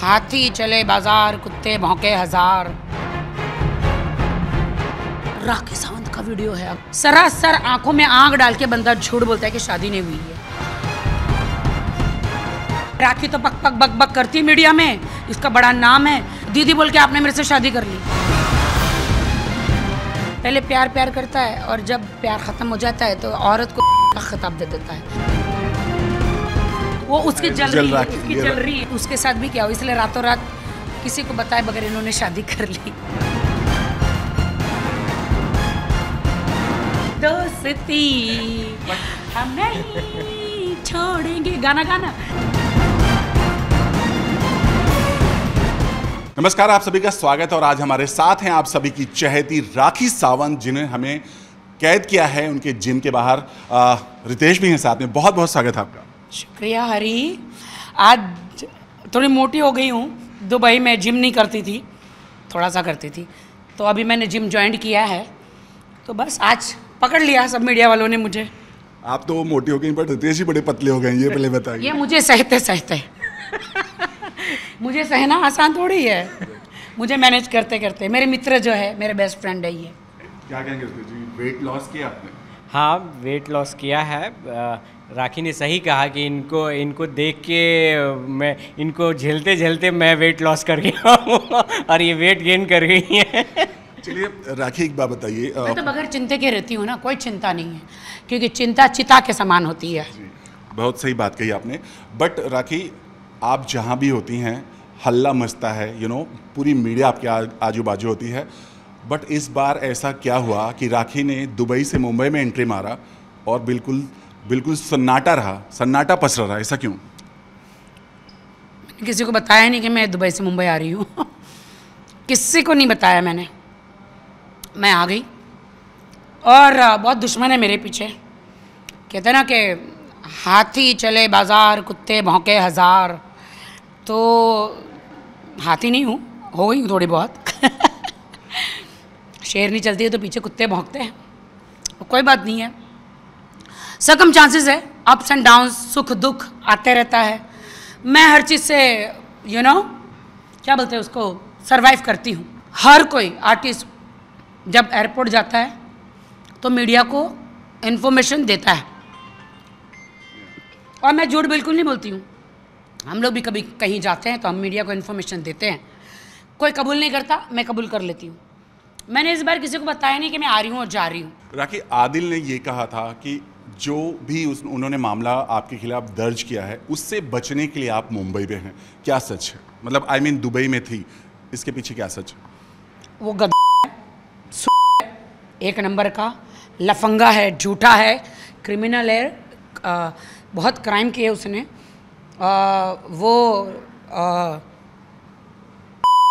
हाथी चले बाजार कुत्ते भौंके हजार राखी सावंत का वीडियो है अब सरासर आंखों में आग डाल के बंदा झूठ बोलता है कि शादी नहीं हुई है राखी तो पक पक बक बक करती मीडिया में इसका बड़ा नाम है दीदी बोल के आपने मेरे से शादी कर ली पहले प्यार प्यार करता है और जब प्यार ख़त्म हो जाता है तो औरत को खिताब दे देता है वो उसके जल रही है उसकी जल रही है उसके साथ भी क्या हो इसलिए रातों रात किसी को बताए बगैर इन्होंने शादी कर ली दोस्ती हम नहीं छोड़ेंगे गाना गाना नमस्कार आप सभी का स्वागत है और आज हमारे साथ हैं आप सभी की चहेती राखी सावंत जिन्हें हमें कैद किया है उनके जिम के बाहर रितेश भी हैं साथ में बहुत बहुत स्वागत है आपका शुक्रिया हरी आज थोड़ी मोटी हो गई हूँ दुबई में जिम नहीं करती थी थोड़ा सा करती थी तो अभी मैंने जिम ज्वाइन किया है तो बस आज पकड़ लिया सब मीडिया वालों ने मुझे आप तो मोटी हो गई पर रितेश बड़े पतले हो गए ये पहले बताइए ये मुझे सहते सहते मुझे सहना आसान थोड़ी है मुझे मैनेज करते करते मेरे मित्र जो है मेरे बेस्ट फ्रेंड है ये क्या कहेंगे वेट लॉस किया आपने हाँ वेट लॉस किया है राखी ने सही कहा कि इनको इनको देख के मैं इनको झेलते झेलते मैं वेट लॉस कर गया हूँ और ये वेट गेन कर गई है चलिए राखी एक बात बताइए मैं तो बगैर चिंता के रहती हूँ ना कोई चिंता नहीं है क्योंकि चिंता चिता के समान होती है बहुत सही बात कही आपने बट राखी आप जहाँ भी होती हैं हल्ला मस्ता है यू you नो know, पूरी मीडिया आपके आजू बाजू होती है बट इस बार ऐसा क्या हुआ कि राखी ने दुबई से मुंबई में एंट्री मारा और बिल्कुल बिल्कुल सन्नाटा रहा सन्नाटा पसरा रहा ऐसा क्यों किसी को बताया नहीं कि मैं दुबई से मुंबई आ रही हूँ किसी को नहीं बताया मैंने मैं आ गई और बहुत दुश्मन है मेरे पीछे कहते ना कि हाथी चले बाज़ार कुत्ते भौंके हज़ार तो हाथी नहीं हूँ हो गई हूँ थोड़ी बहुत शेर नहीं चलती है तो पीछे कुत्ते भौंकते हैं कोई बात नहीं है सकम चांसेस है अप्स एंड डाउन सुख दुख आते रहता है मैं हर चीज़ से यू you नो know, क्या बोलते हैं उसको सर्वाइव करती हूँ हर कोई आर्टिस्ट जब एयरपोर्ट जाता है तो मीडिया को इन्फॉर्मेशन देता है और मैं झूठ बिल्कुल नहीं बोलती हूँ हम लोग भी कभी कहीं जाते हैं तो हम मीडिया को इन्फॉर्मेशन देते हैं कोई कबूल नहीं करता मैं कबूल कर लेती हूँ मैंने इस बार किसी को बताया नहीं कि मैं आ रही हूँ और जा रही हूँ राखी आदिल ने ये कहा था कि जो भी उस उन्होंने मामला आपके खिलाफ दर्ज किया है उससे बचने के लिए आप मुंबई में हैं क्या सच है मतलब I I mean mean, Dubai में थी इसके पीछे क्या सच है वो गद एक नंबर का लफंगा है झूठा है क्रिमिनल है आ, बहुत क्राइम किए उसने आ, वो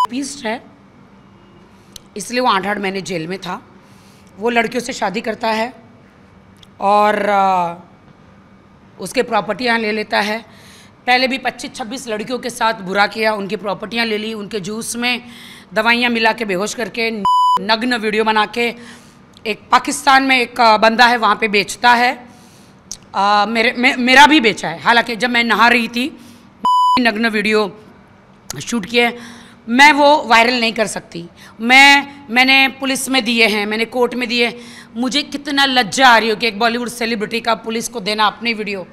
पीस्ट है इसलिए वो आठ आठ महीने जेल में था वो लड़कियों से शादी करता है और उसके प्रॉपर्टियाँ ले लेता है पहले भी 25-26 लड़कियों के साथ बुरा किया उनकी प्रॉपर्टियाँ ले ली उनके जूस में दवाइयाँ मिला के बेहोश करके नग्न वीडियो बना के एक पाकिस्तान में एक बंदा है वहाँ पे बेचता है आ, मेरे मे, मेरा भी बेचा है हालांकि जब मैं नहा रही थी नग्न वीडियो शूट किए मैं वो वायरल नहीं कर सकती मैं मैंने पुलिस में दिए हैं मैंने कोर्ट में दिए मुझे कितना लज्जा आ रही होगी एक बॉलीवुड सेलिब्रिटी का पुलिस को देना अपनी वीडियो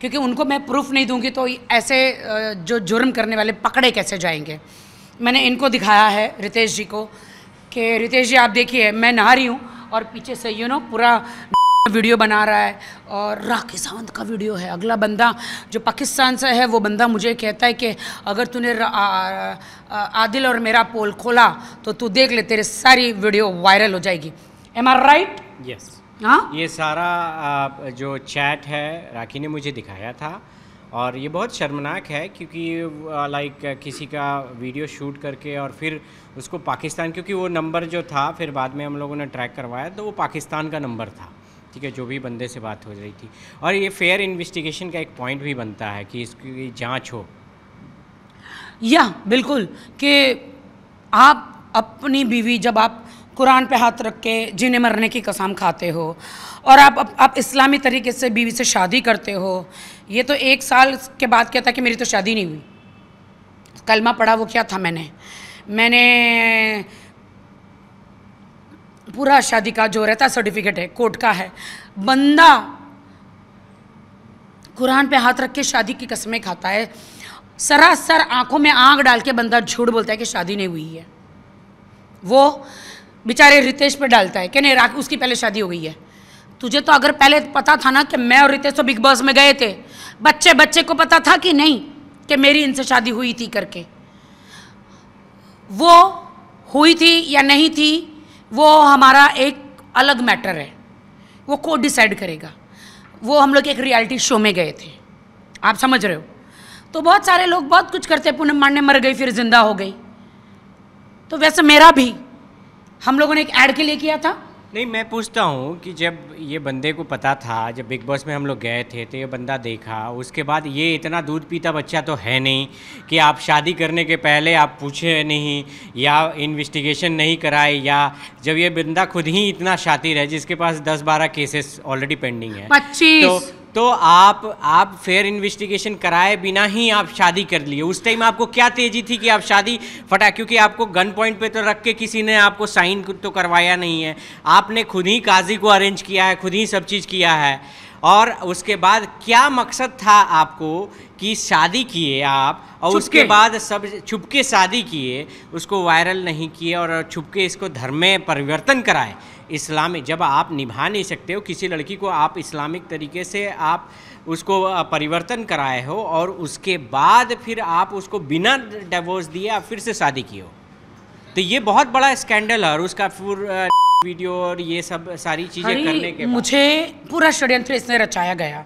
क्योंकि उनको मैं प्रूफ नहीं दूंगी तो ऐसे जो जुर्म करने वाले पकड़े कैसे जाएंगे मैंने इनको दिखाया है रितेश जी को कि रितेश जी आप देखिए मैं नहा रही हूँ और पीछे से यू नो पूरा वीडियो बना रहा है और राखी सावंत का वीडियो है अगला बंदा जो पाकिस्तान से है वो बंदा मुझे कहता है कि अगर तूने आदिल और मेरा पोल खोला तो तू देख ले तेरे सारी वीडियो वायरल हो जाएगी एम आर राइट यस हाँ ये सारा जो चैट है राखी ने मुझे दिखाया था और ये बहुत शर्मनाक है क्योंकि लाइक किसी का वीडियो शूट करके और फिर उसको पाकिस्तान क्योंकि वो नंबर जो था फिर बाद में हम लोगों ने ट्रैक करवाया तो वो पाकिस्तान का नंबर था ठीक है जो भी बंदे से बात हो रही थी और ये फेयर इन्वेस्टिगेशन का एक पॉइंट भी बनता है कि इसकी जांच हो या बिल्कुल कि आप अपनी बीवी जब आप कुरान पे हाथ रख के जीने मरने की कसम खाते हो और आप आप, आप इस्लामी तरीके से बीवी से शादी करते हो ये तो एक साल के बाद क्या था कि मेरी तो शादी नहीं हुई कलमा पढ़ा वो क्या था मैंने मैंने पूरा शादी का जो रहता सर्टिफिकेट है कोर्ट का है बंदा कुरान पे हाथ रख के शादी की कस्में खाता है सरासर आंखों में आंख डाल के बंदा झूठ बोलता है कि शादी नहीं हुई है वो बेचारे रितेश पे डालता है कि नहीं राखी उसकी पहले शादी हो गई है तुझे तो अगर पहले पता था ना कि मैं और रितेश तो बिग बॉस में गए थे बच्चे बच्चे को पता था कि नहीं कि मेरी इनसे शादी हुई थी करके वो हुई थी या नहीं थी वो हमारा एक अलग मैटर है वो कोर्ट डिसाइड करेगा वो हम लोग एक रियलिटी शो में गए थे आप समझ रहे हो तो बहुत सारे लोग बहुत कुछ करते पूनम मांडे मर गई फिर जिंदा हो गई तो वैसे मेरा भी हम लोगों ने एक ऐड के लिए किया था नहीं मैं पूछता हूँ कि जब ये बंदे को पता था जब बिग बॉस में हम लोग गए थे तो ये बंदा देखा उसके बाद ये इतना दूध पीता बच्चा तो है नहीं कि आप शादी करने के पहले आप पूछे नहीं या इन्वेस्टिगेशन नहीं कराए या जब ये बंदा खुद ही इतना शातिर है जिसके पास दस बारह केसेस ऑलरेडी पेंडिंग है पच्चीस तो तो आप आप फेयर इन्वेस्टिगेशन कराए बिना ही आप शादी कर लिए उस टाइम आपको क्या तेजी थी कि आप शादी फटा क्योंकि आपको गन पॉइंट पे तो रख के किसी ने आपको साइन तो करवाया नहीं है आपने खुद ही काजी को अरेंज किया है खुद ही सब चीज़ किया है और उसके बाद क्या मकसद था आपको कि शादी किए आप और उसके बाद सब छुपके शादी किए उसको वायरल नहीं किए और छुपके इसको धर्म में परिवर्तन कराए इस्लामी जब आप निभा नहीं सकते हो किसी लड़की को आप इस्लामिक तरीके से आप उसको परिवर्तन कराए हो और उसके बाद फिर आप उसको बिना डिवोर्स दिए आप फिर से शादी की हो तो ये बहुत बड़ा स्कैंडल है और उसका पूरा वीडियो और ये सब सारी चीज़ें करने के मुझे पूरा षड्यंत्र इसने रचाया गया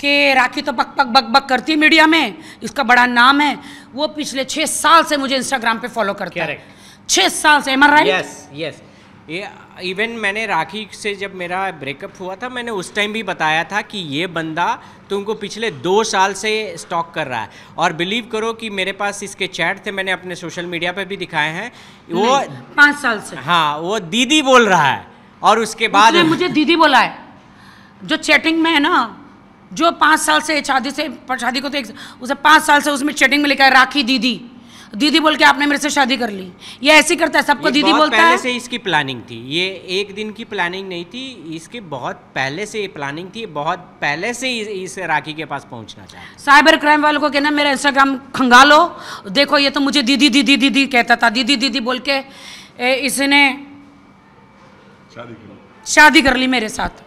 कि राखी तो बक पक बक बक करती मीडिया में इसका बड़ा नाम है वो पिछले छः साल से मुझे इंस्टाग्राम पे फॉलो करती है छः साल से एमर राइट यस यस ये इवन मैंने राखी से जब मेरा ब्रेकअप हुआ था मैंने उस टाइम भी बताया था कि ये बंदा तुमको पिछले दो साल से स्टॉक कर रहा है और बिलीव करो कि मेरे पास इसके चैट थे मैंने अपने सोशल मीडिया पर भी दिखाए हैं वो पाँच साल से हाँ वो दीदी बोल रहा है और उसके बाद मुझे दीदी बोला है जो चैटिंग में है ना जो पाँच साल से शादी से शादी को तो उसे पाँच साल से उसमें चैटिंग में लिखा है राखी दीदी दीदी बोल के आपने मेरे से शादी कर ली ये ऐसी करता है सबको दीदी बोलता पहले है से इसकी प्लानिंग थी ये एक दिन की प्लानिंग नहीं थी इसकी बहुत पहले से प्लानिंग थी बहुत पहले से इस राखी के पास पहुंचना चाहिए साइबर क्राइम वालों को कहना मेरा इंस्टाग्राम खंगा लो देखो ये तो मुझे दीदी दीदी दीदी कहता था दीदी दीदी बोल के इसने शादी कर ली मेरे साथ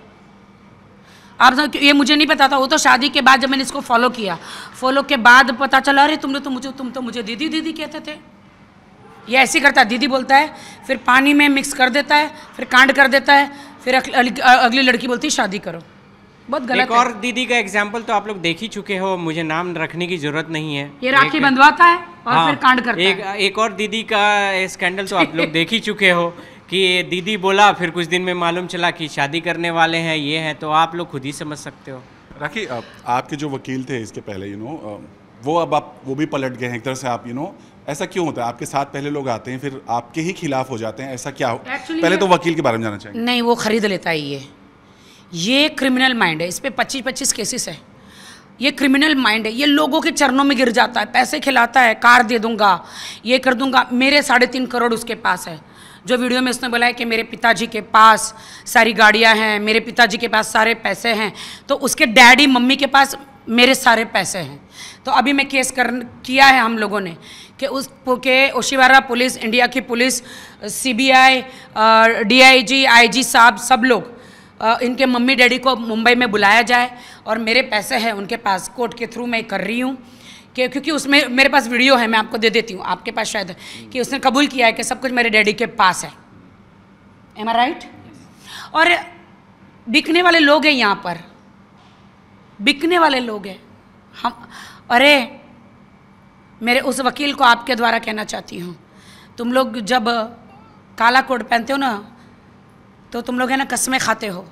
और सब ये मुझे नहीं पता था वो तो शादी के बाद जब मैंने इसको फॉलो किया फॉलो के बाद पता चला अरे तुमने तो मुझे तुम तो मुझे दीदी दीदी कहते थे ये ऐसे करता है दीदी बोलता है फिर पानी में मिक्स कर देता है फिर कांड कर देता है फिर अगली लड़की बोलती है शादी करो बहुत गलत एक और दीदी का एग्जाम्पल तो आप लोग देख ही चुके हो मुझे नाम रखने की जरूरत नहीं है ये राखी बंधवाता है और हाँ, फिर कांड करता एक, है एक और दीदी का स्कैंडल तो आप लोग देख ही चुके हो कि दीदी बोला फिर कुछ दिन में मालूम चला कि शादी करने वाले हैं ये हैं तो आप लोग खुद ही समझ सकते हो राखी आपके जो वकील थे इसके पहले यू नो वो अब आप वो भी पलट गए हैं एक तरह से आप यू नो ऐसा क्यों होता है आपके साथ पहले लोग आते हैं फिर आपके ही खिलाफ हो जाते हैं ऐसा क्या हो Actually, पहले तो वकील के बारे में जाना चाहिए नहीं वो खरीद लेता है ये ये क्रिमिनल माइंड है इस पर पच्चीस पच्चीस केसेस है ये क्रिमिनल माइंड है ये लोगों के चरणों में गिर जाता है पैसे खिलाता है कार दे दूंगा ये कर दूंगा मेरे साढ़े तीन करोड़ उसके पास है जो वीडियो में उसने बोला है कि मेरे पिताजी के पास सारी गाड़ियाँ हैं मेरे पिताजी के पास सारे पैसे हैं तो उसके डैडी मम्मी के पास मेरे सारे पैसे हैं तो अभी मैं केस कर किया है हम लोगों ने कि उस के ओशिवारा पुलिस इंडिया की पुलिस सीबीआई डीआईजी आईजी साहब सब लोग इनके मम्मी डैडी को मुंबई में बुलाया जाए और मेरे पैसे हैं उनके पास कोर्ट के थ्रू मैं कर रही हूँ कि क्योंकि उसमें मेरे पास वीडियो है मैं आपको दे देती हूँ आपके पास शायद कि उसने कबूल किया है कि सब कुछ मेरे डैडी के पास है एम आर राइट और बिकने वाले लोग हैं यहाँ पर बिकने वाले लोग हैं हम अरे मेरे उस वकील को आपके द्वारा कहना चाहती हूँ तुम लोग जब काला कोट पहनते हो ना तो तुम लोग है ना कस्में खाते हो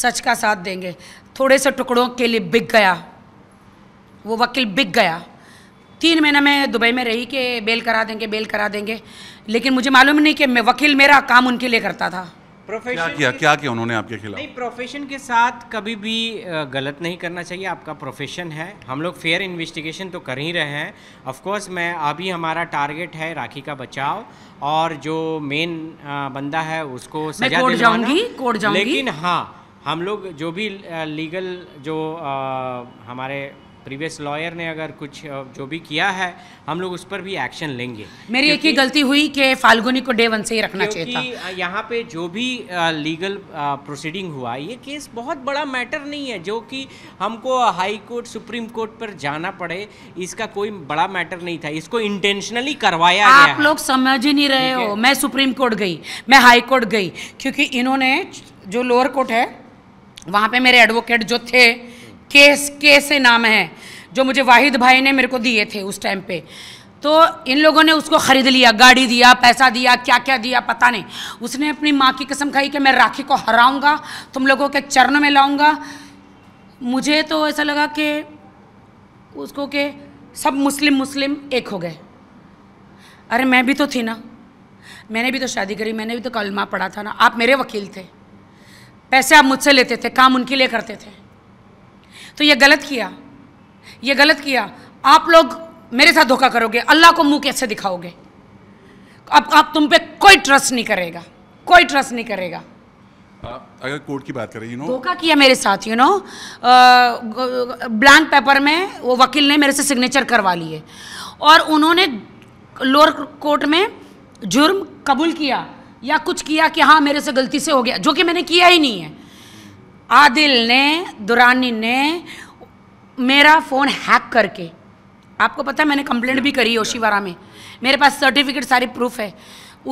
सच का साथ देंगे थोड़े से टुकड़ों के लिए बिक गया वो वकील बिक गया तीन महीने मैं दुबई में रही कि बेल करा देंगे बेल करा देंगे लेकिन मुझे मालूम नहीं कि मैं वकील मेरा काम उनके लिए करता था प्रोफेशन क्या किया क्या किया उन्होंने आपके खिलाफ नहीं प्रोफेशन के साथ कभी भी गलत नहीं करना चाहिए आपका प्रोफेशन है हम लोग फेयर इन्वेस्टिगेशन तो कर ही रहे हैं ऑफ कोर्स मैं अभी हमारा टारगेट है राखी का बचाव और जो मेन बंदा है उसको सजा कोर्ट जाऊंगी कोर्ट जाऊंगी लेकिन हाँ हम लोग जो भी लीगल जो आ, हमारे प्रीवियस लॉयर ने अगर कुछ जो भी किया है हम लोग उस पर भी एक्शन लेंगे मेरी एक ही गलती हुई कि फाल्गुनी को डे वन से ही रखना चाहिए था यहाँ पे जो भी लीगल प्रोसीडिंग हुआ ये केस बहुत बड़ा मैटर नहीं है जो कि हमको हाई कोर्ट सुप्रीम कोर्ट पर जाना पड़े इसका कोई बड़ा मैटर नहीं था इसको इंटेंशनली करवाया आप लोग समझ ही नहीं रहे हो मैं सुप्रीम कोर्ट गई मैं हाई कोर्ट गई क्योंकि इन्होंने जो लोअर कोर्ट है वहाँ पे मेरे एडवोकेट जो थे केस के से नाम है जो मुझे वाहिद भाई ने मेरे को दिए थे उस टाइम पे तो इन लोगों ने उसको ख़रीद लिया गाड़ी दिया पैसा दिया क्या क्या दिया पता नहीं उसने अपनी माँ की कसम खाई कि मैं राखी को हराऊंगा तुम लोगों के चरण में लाऊंगा मुझे तो ऐसा लगा कि उसको के सब मुस्लिम मुस्लिम एक हो गए अरे मैं भी तो थी ना मैंने भी तो शादी करी मैंने भी तो कलमा पढ़ा था ना आप मेरे वकील थे पैसे आप मुझसे लेते थे काम उनके लिए करते थे तो ये गलत किया ये गलत किया आप लोग मेरे साथ धोखा करोगे अल्लाह को मुंह कैसे दिखाओगे अब आप तुम पे कोई ट्रस्ट नहीं करेगा कोई ट्रस्ट नहीं करेगा आ, अगर कोर्ट की बात करें यू नो धोखा किया मेरे साथ यू नो ब्लैंक पेपर में वो वकील ने मेरे से सिग्नेचर करवा लिए और उन्होंने लोअर कोर्ट में जुर्म कबूल किया या कुछ किया कि हाँ मेरे से गलती से हो गया जो कि मैंने किया ही नहीं है आदिल ने दुरानी ने मेरा फ़ोन हैक करके आपको पता है मैंने कंप्लेंट भी करी योशीवारा में मेरे पास सर्टिफिकेट सारी प्रूफ है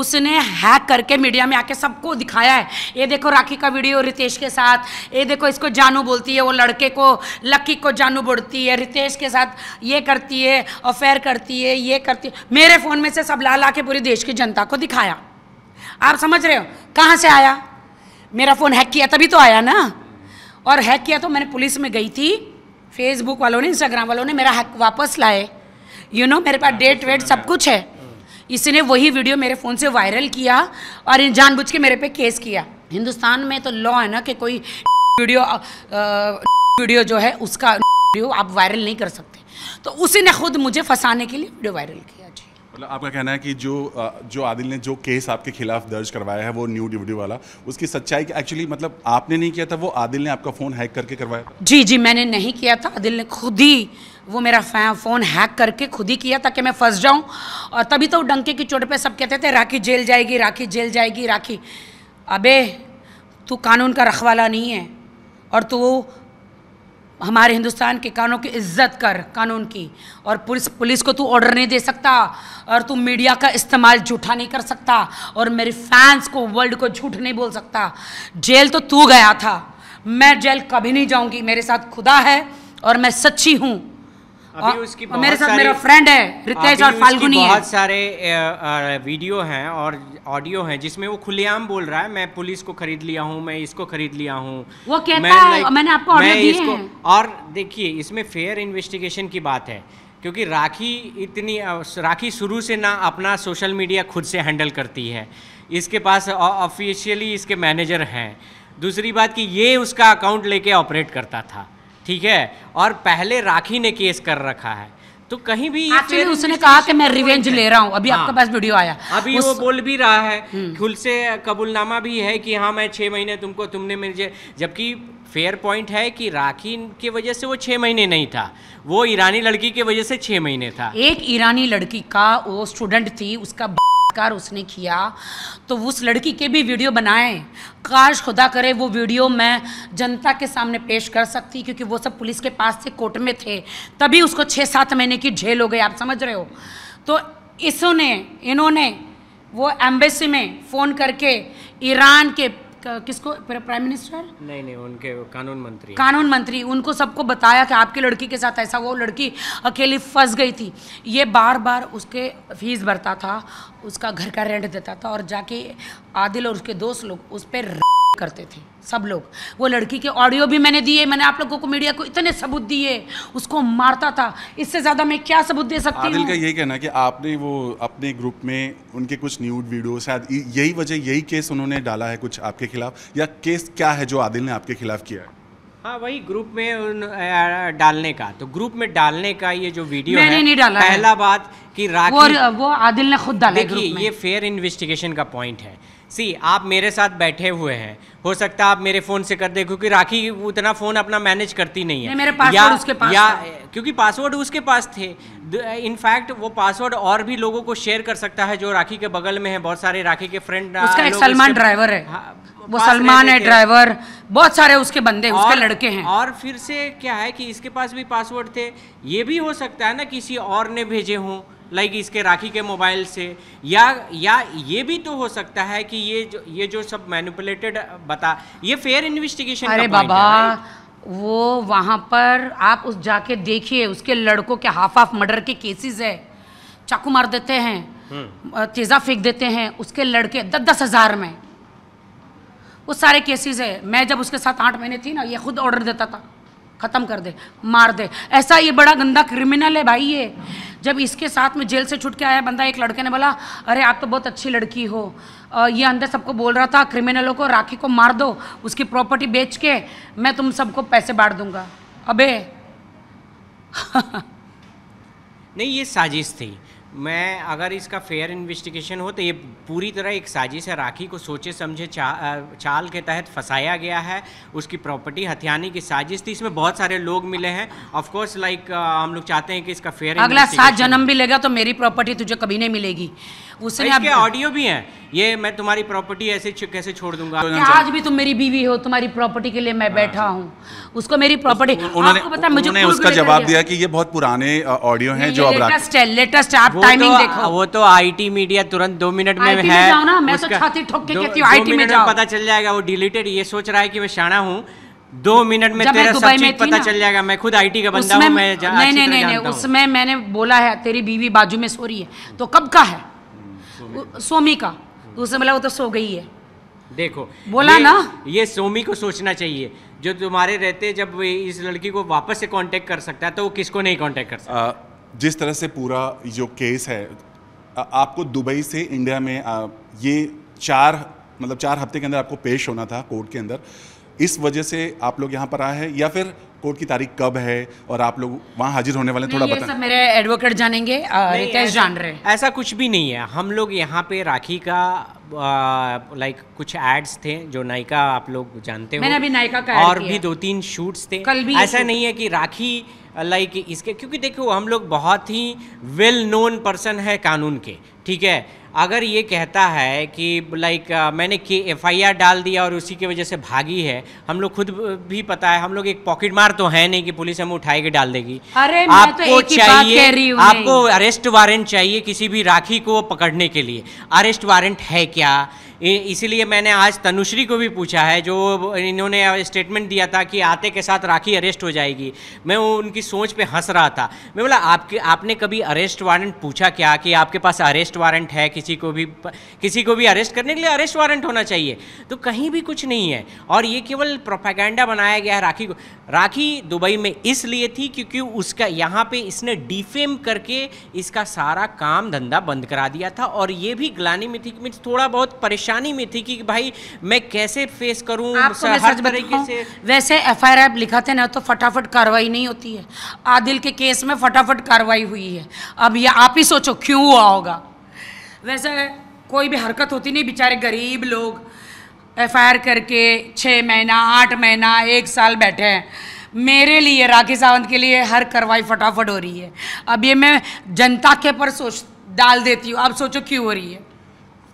उसने हैक करके मीडिया में आके सबको दिखाया है ये देखो राखी का वीडियो रितेश के साथ ये देखो इसको जानू बोलती है वो लड़के को लकी को जानू बोलती है रितेश के साथ ये करती है अफेयर करती है ये करती है मेरे फ़ोन में से सब ला ला के पूरी देश की जनता को दिखाया आप समझ रहे हो कहाँ से आया मेरा फ़ोन हैक किया तभी तो आया ना और हैक किया तो मैंने पुलिस में गई थी फेसबुक वालों ने इंस्टाग्राम वालों ने मेरा हैक वापस लाए यू नो मेरे पास डेट वेट सब कुछ है इसने वही वीडियो मेरे फ़ोन से वायरल किया और जानबूझ के मेरे पे केस किया हिंदुस्तान में तो लॉ है ना कि कोई वीडियो वीडियो जो है उसका वीडियो आप वायरल नहीं कर सकते तो उसी ने खुद मुझे फंसाने के लिए वीडियो वायरल की मतलब आपका कहना है कि जो जो आदिल ने जो केस आपके खिलाफ दर्ज करवाया है वो न्यू डिविडी वाला उसकी सच्चाई एक्चुअली मतलब आपने नहीं किया था वो आदिल ने आपका फ़ोन हैक करके करवाया था जी जी मैंने नहीं किया था आदिल ने खुद ही वो मेरा फ़ोन हैक करके खुद ही किया ताकि मैं फंस जाऊँ और तभी तो डंके की चोट पर सब कहते थे राखी जेल जाएगी राखी जेल जाएगी राखी अबे तू कानून का रखवाला नहीं है और तू हमारे हिंदुस्तान के कानों की इज्जत कर कानून की और पुलिस पुलिस को तू ऑर्डर नहीं दे सकता और तू मीडिया का इस्तेमाल झूठा नहीं कर सकता और मेरे फैंस को वर्ल्ड को झूठ नहीं बोल सकता जेल तो तू गया था मैं जेल कभी नहीं जाऊंगी मेरे साथ खुदा है और मैं सच्ची हूँ मेरे साथ मेरा फ्रेंड है रितेश और फाल्गुनी बहुत सारे वीडियो हैं और ऑडियो हैं जिसमें वो खुलेआम बोल रहा है मैं पुलिस को खरीद लिया हूँ मैं इसको खरीद लिया हूँ वो कहता मैं, है मैंने आपको मैं इसको और देखिए इसमें फेयर इन्वेस्टिगेशन की बात है क्योंकि राखी इतनी राखी शुरू से ना अपना सोशल मीडिया खुद से हैंडल करती है इसके पास ऑफिशियली इसके मैनेजर हैं दूसरी बात कि ये उसका अकाउंट लेके ऑपरेट करता था ठीक है और पहले राखी ने केस कर रखा है तो कहीं भी एक्चुअली उसने कहा कि मैं रिवेंज ले रहा हूँ अभी हाँ, आपके पास वीडियो आया अभी उस... वो बोल भी रहा है हम्म। खुल से कबूलनामा भी है कि हाँ मैं छः महीने तुमको तुमने मुझे जबकि फेयर पॉइंट है कि राखी की वजह से वो छः महीने नहीं था वो ईरानी लड़की की वजह से छः महीने था एक ईरानी लड़की का वो स्टूडेंट थी उसका कार उसने किया तो उस लड़की के भी वीडियो बनाए काश खुदा करे वो वीडियो मैं जनता के सामने पेश कर सकती क्योंकि वो सब पुलिस के पास थे कोर्ट में थे तभी उसको छः सात महीने की झेल हो गई आप समझ रहे हो तो इसने इन्होंने वो एम्बेसी में फ़ोन करके ईरान के किसको प्राइम मिनिस्टर नहीं नहीं उनके कानून मंत्री कानून मंत्री उनको सबको बताया कि आपकी लड़की के साथ ऐसा वो लड़की अकेली फंस गई थी ये बार बार उसके फीस भरता था उसका घर का रेंट देता था और जाके आदिल और उसके दोस्त लोग उस पर करते थे सब लोग वो लड़की के ऑडियो भी मैंने दिए मैंने आप लोगों को मीडिया को इतने सबूत दिए उसको मारता था इससे ज़्यादा मैं क्या सबूत दे सकती आदिल का यही कहना कि आपने वो अपने ग्रुप में उनके कुछ न्यूड वीडियो शायद यही वजह यही केस उन्होंने डाला है कुछ आपके खिलाफ या केस क्या है जो आदिल ने आपके खिलाफ किया है हाँ वही ग्रुप में उन डालने का तो ग्रुप में डालने का ये जो वीडियो मैंने है नहीं डाला पहला बात कि राखी वो, वो आदिल ने खुद डाला देखिए ये फेयर इन्वेस्टिगेशन का पॉइंट है सी आप मेरे साथ बैठे हुए हैं हो सकता है आप मेरे फ़ोन से कर दे क्योंकि राखी उतना फ़ोन अपना मैनेज करती नहीं है मेरे या, उसके पास या क्योंकि पासवर्ड उसके पास थे इनफैक्ट वो पासवर्ड और भी लोगों को शेयर कर सकता है जो राखी के बगल में है बहुत सारे राखी के फ्रेंड उसका एक सलमान ड्राइवर है हाँ, वो सलमान है ड्राइवर बहुत सारे उसके बंदे और, उसके लड़के हैं और फिर से क्या है कि इसके पास भी पासवर्ड थे ये भी हो सकता है ना किसी और ने भेजे हों लाइक इसके राखी के मोबाइल से या या ये भी तो हो सकता है कि ये जो ये जो सब मैनिपुलेटेड बता ये फेयर इन्वेस्टिगेशन अरे बाबा वो वहाँ पर आप उस जाके देखिए उसके लड़कों के हाफ हाफ मर्डर के केसेस है चाकू मार देते हैं हम्म। तेज़ा फेंक देते हैं उसके लड़के दस दस हज़ार में वो सारे केसेस है मैं जब उसके साथ आठ महीने थी ना ये खुद ऑर्डर देता था ख़त्म कर दे मार दे ऐसा ये बड़ा गंदा क्रिमिनल है भाई ये जब इसके साथ में जेल से छुट के आया बंदा एक लड़के ने बोला अरे आप तो बहुत अच्छी लड़की हो आ, ये अंदर सबको बोल रहा था क्रिमिनलों को राखी को मार दो उसकी प्रॉपर्टी बेच के मैं तुम सबको पैसे बांट दूंगा अबे नहीं ये साजिश थी मैं अगर इसका फेयर इन्वेस्टिगेशन हो तो ये पूरी तरह एक साजिश है राखी को सोचे समझे चा, चाल के तहत फंसाया गया है उसकी प्रॉपर्टी हथियाने की साजिश थी इसमें बहुत सारे लोग मिले हैं ऑफ कोर्स लाइक हम लोग चाहते हैं कि इसका फेयर अगला सात जन्म भी लेगा तो मेरी प्रॉपर्टी तुझे कभी नहीं मिलेगी उसने इसके ऑडियो भी है ये मैं तुम्हारी प्रॉपर्टी ऐसे कैसे छोड़ दूंगा तो आज भी तुम मेरी बीवी हो तुम्हारी प्रॉपर्टी के लिए मैं हाँ। बैठा हूँ उसको मेरी प्रॉपर्टी उन्होंने, उसका जवाब दिया कि ये बहुत पुराने ऑडियो है जो लेटेस्ट है लेटेस्ट आप टाइमिंग तो देखो वो तो आईटी मीडिया तुरंत दो मिनट में है तो पता चल जाएगा वो डिलीटेड ये सोच रहा है की मैं शाना हूँ दो मिनट में तेरा सब चीज पता चल जाएगा मैं खुद आईटी का बंदा हूँ मैं नहीं नहीं नहीं नहीं उसमें मैंने बोला है तेरी बीवी बाजू में सो रही है तो कब का है सोमी का उसने बोला वो तो सो गई है देखो बोला ना ये सोमी को सोचना चाहिए जो तुम्हारे रहते जब इस लड़की को वापस से कांटेक्ट कर सकता है तो वो किसको नहीं कांटेक्ट कर सकता जिस तरह से पूरा जो केस है आपको दुबई से इंडिया में ये चार मतलब चार हफ्ते के अंदर आपको पेश होना था कोर्ट के अंदर इस वजह से आप लोग यहाँ पर आए हैं या फिर कोर्ट की तारीख कब है और आप लोग वहाँ हाजिर होने वाले थोड़ा बताएं मेरे एडवोकेट जानेंगे रितेश जान रहे ऐसा कुछ भी नहीं है हम लोग यहाँ पे राखी का लाइक कुछ एड्स थे जो नायिका आप लोग जानते हो मैंने अभी नायिका का और भी दो तीन शूट्स थे कल भी ऐसा नहीं है कि राखी लाइक इसके क्योंकि देखो हम लोग बहुत ही वेल नोन पर्सन है कानून के ठीक है अगर ये कहता है कि लाइक मैंने के एफ डाल दिया और उसी की वजह से भागी है हम लोग खुद भी पता है हम लोग एक पॉकेट मार तो है नहीं कि पुलिस हमें उठाए के डाल देगी अरे तो आपको तो चाहिए आपको अरेस्ट वारंट चाहिए किसी भी राखी को पकड़ने के लिए अरेस्ट वारंट है क्या इसीलिए मैंने आज तनुश्री को भी पूछा है जो इन्होंने स्टेटमेंट दिया था कि आते के साथ राखी अरेस्ट हो जाएगी मैं उनकी सोच पे हंस रहा था मैं बोला आपके आपने कभी अरेस्ट वारंट पूछा क्या कि आपके पास अरेस्ट वारंट है किसी को भी किसी को भी अरेस्ट करने के लिए अरेस्ट वारंट होना चाहिए तो कहीं भी कुछ नहीं है और ये केवल प्रोपागेंडा बनाया गया है राखी को राखी दुबई में इसलिए थी क्योंकि उसका यहाँ पर इसने डिफेम करके इसका सारा काम धंधा बंद करा दिया था और ये भी ग्लानी मिथिक में थोड़ा बहुत परेशान परेशानी में थी कि भाई मैं कैसे फेस करूँ से वैसे एफ आई आप लिखाते ना तो फटाफट कार्रवाई नहीं होती है आदिल के केस में फटाफट कार्रवाई हुई है अब ये आप ही सोचो क्यों हुआ होगा वैसे कोई भी हरकत होती नहीं बेचारे गरीब लोग एफ करके छः महीना आठ महीना एक साल बैठे हैं मेरे लिए राखी सावंत के लिए हर कार्रवाई फटाफट हो रही है अब ये मैं जनता के पर सोच डाल देती हूँ आप सोचो क्यों हो रही है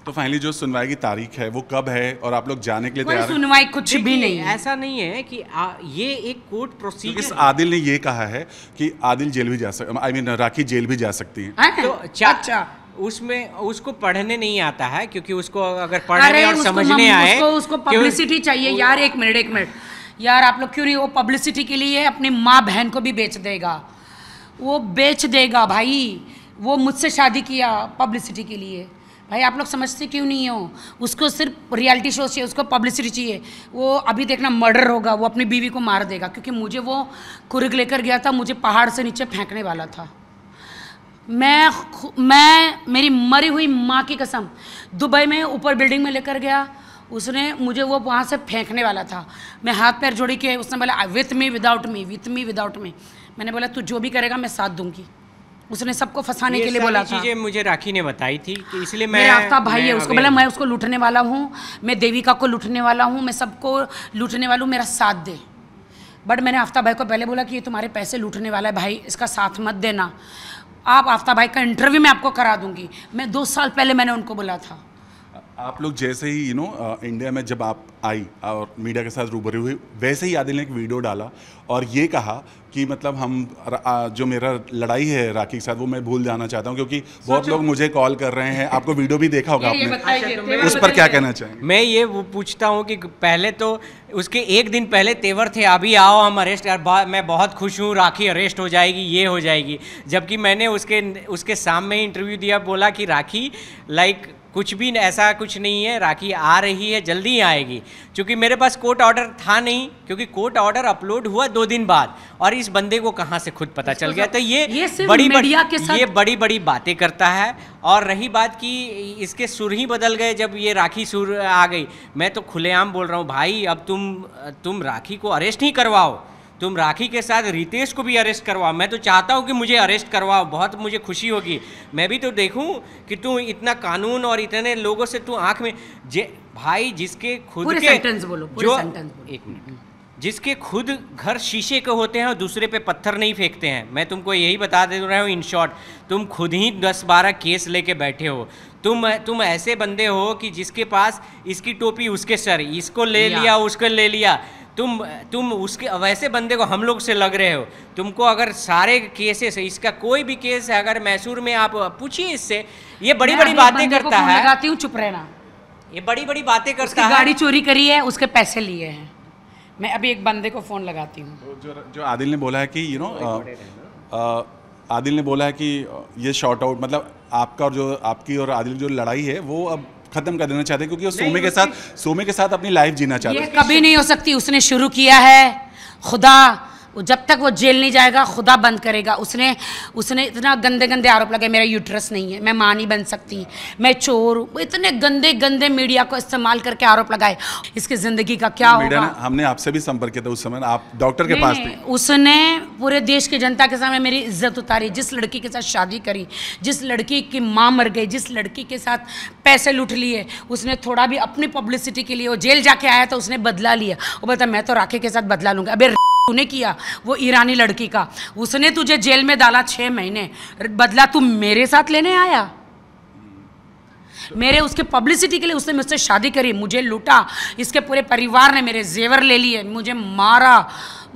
तो फाइनली जो सुनवाई की तारीख है वो कब है और आप लोग जाने के लिए तैयार सुनवाई कुछ भी नहीं है ऐसा नहीं है कि आ, ये एक कोर्ट प्रोसीजर तो आदिल ने ये कहा है कि आदिल जेल भी जा सकते आई मीन राखी जेल भी जा सकती है हाँ। तो अच्छा, अच्छा उसमें उसको पढ़ने नहीं आता है क्योंकि उसको अगर पढ़ने और समझने आए उसको, उसको पब्लिसिटी चाहिए यार एक मिनट एक मिनट यार आप लोग क्यों नहीं वो पब्लिसिटी के लिए अपनी माँ बहन को भी बेच देगा वो बेच देगा भाई वो मुझसे शादी किया पब्लिसिटी के लिए भाई आप लोग समझते क्यों नहीं हो उसको सिर्फ रियलिटी शो चाहिए उसको पब्लिसिटी चाहिए वो अभी देखना मर्डर होगा वो अपनी बीवी को मार देगा क्योंकि मुझे वो कुरक लेकर गया था मुझे पहाड़ से नीचे फेंकने वाला था मैं मैं मेरी मरी हुई माँ की कसम दुबई में ऊपर बिल्डिंग में लेकर गया उसने मुझे वो वहाँ से फेंकने वाला था मैं हाथ पैर जोड़ी के उसने बोला with me without me with me without me मैंने बोला तू जो भी करेगा मैं साथ दूंगी उसने सबको फंसाने के लिए बोला था चीजें मुझे राखी ने बताई थी कि इसलिए मैं आपका भाई है उसको बोला मैं उसको लूटने वाला हूँ मैं देविका को लूटने वाला हूँ मैं सबको लूटने वाला हूँ मेरा साथ दे बट मैंने आफ्ताब भाई को पहले बोला कि ये तुम्हारे पैसे लूटने वाला है भाई इसका साथ मत देना आप आफ्ताब भाई का इंटरव्यू मैं आपको करा दूंगी मैं दो साल पहले मैंने उनको बोला था आप लोग जैसे ही यू नो इंडिया में जब आप आई और मीडिया के साथ रूबरू हुई वैसे ही आदिल ने एक वीडियो डाला और ये कहा कि मतलब हम जो मेरा लड़ाई है राखी के साथ वो मैं भूल जाना चाहता हूँ क्योंकि बहुत लोग मुझे कॉल कर रहे हैं आपको वीडियो भी देखा होगा आपने तो उस पर क्या कहना चाहिए मैं ये वो पूछता हूँ कि पहले तो उसके एक दिन पहले तेवर थे अभी आओ हम अरेस्ट यार मैं बहुत खुश हूँ राखी अरेस्ट हो जाएगी ये हो जाएगी जबकि मैंने उसके उसके सामने इंटरव्यू दिया बोला कि राखी लाइक कुछ भी ऐसा कुछ नहीं है राखी आ रही है जल्दी ही आएगी क्योंकि मेरे पास कोर्ट ऑर्डर था नहीं क्योंकि कोर्ट ऑर्डर अपलोड हुआ दो दिन बाद और इस बंदे को कहाँ से खुद पता चल गया तो ये, ये बड़ी मीडिया के साथ ये बड़ी बड़ी बातें करता है और रही बात कि इसके सुर ही बदल गए जब ये राखी सुर आ गई मैं तो खुलेआम बोल रहा हूँ भाई अब तुम तुम राखी को अरेस्ट ही करवाओ तुम राखी के साथ रितेश को भी अरेस्ट करवाओ मैं तो चाहता हूँ कि मुझे अरेस्ट करवाओ बहुत मुझे खुशी होगी मैं भी तो देखूँ कि तू इतना कानून और इतने लोगों से तू आँख में जे भाई जिसके खुद के सेंटेंस बोलो जो सेंटेंस बोलो। एक मिनट जिसके खुद घर शीशे के होते हैं और दूसरे पे पत्थर नहीं फेंकते हैं मैं तुमको यही बता दे रहा हूँ इन शॉर्ट तुम खुद ही दस बारह केस लेके बैठे हो तुम तुम ऐसे बंदे हो कि जिसके पास इसकी टोपी उसके सर इसको ले लिया उसको ले लिया तुम तुम उसके वैसे बंदे को हम लोग से लग रहे हो तुमको अगर सारे केसेस इसका कोई भी केस है अगर मैसूर में आप पूछिए इससे ये बड़ी बड़ी बातें करता है लगाती चुप रहना ये बड़ी बड़ी बातें करता है गाड़ी चोरी करी है उसके पैसे लिए हैं मैं अभी एक बंदे को फ़ोन लगाती हूँ तो जो जो आदिल ने बोला है कि यू नो तो uh, uh, आदिल ने बोला है कि uh, ये शॉर्ट आउट मतलब आपका और जो आपकी और आदिल जो लड़ाई है वो अब खत्म कर देना चाहते हैं क्योंकि वो सोमे के साथ सोमे के साथ अपनी लाइफ जीना चाहते हैं कभी नहीं हो सकती उसने शुरू किया है खुदा वो जब तक वो जेल नहीं जाएगा खुदा बंद करेगा उसने उसने इतना गंदे गंदे आरोप लगाए मेरा यूट्रस नहीं है मैं माँ नहीं बन सकती मैं चोर हूँ इतने गंदे गंदे मीडिया को इस्तेमाल करके आरोप लगाए इसकी ज़िंदगी का क्या होगा हमने आपसे भी संपर्क किया था उस समय आप डॉक्टर के पास थे उसने पूरे देश की जनता के सामने मेरी इज्जत उतारी जिस लड़की के साथ शादी करी जिस लड़की की माँ मर गई जिस लड़की के साथ पैसे लूट लिए उसने थोड़ा भी अपनी पब्लिसिटी के लिए वो जेल जाके आया तो उसने बदला लिया वो बता मैं तो राखी के साथ बदला लूंगा अभी तूने किया वो ईरानी लड़की का उसने तुझे जेल में डाला छह महीने बदला तू मेरे साथ लेने आया मेरे उसके पब्लिसिटी के लिए उसने मुझसे शादी करी मुझे लूटा इसके पूरे परिवार ने मेरे जेवर ले लिए मुझे मारा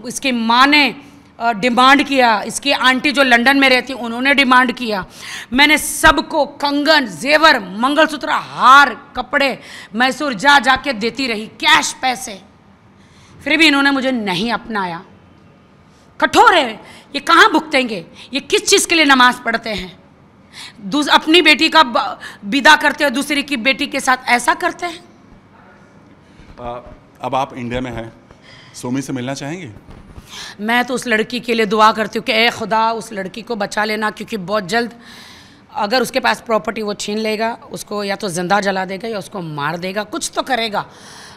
इसकी माँ ने डिमांड किया इसकी आंटी जो लंदन में रहती उन्होंने डिमांड किया मैंने सबको कंगन जेवर मंगलसूत्र हार कपड़े मैसूर जा जाके देती रही कैश पैसे फिर भी इन्होंने मुझे नहीं अपनाया कठोर है ये कहाँ भुगतेंगे ये किस चीज़ के लिए नमाज पढ़ते हैं अपनी बेटी का विदा करते हैं दूसरी की बेटी के साथ ऐसा करते हैं अब आप इंडिया में हैं सोमी से मिलना चाहेंगे मैं तो उस लड़की के लिए दुआ करती हूँ कि ए खुदा उस लड़की को बचा लेना क्योंकि बहुत जल्द अगर उसके पास प्रॉपर्टी वो छीन लेगा उसको या तो ज़िंदा जला देगा या उसको मार देगा कुछ तो करेगा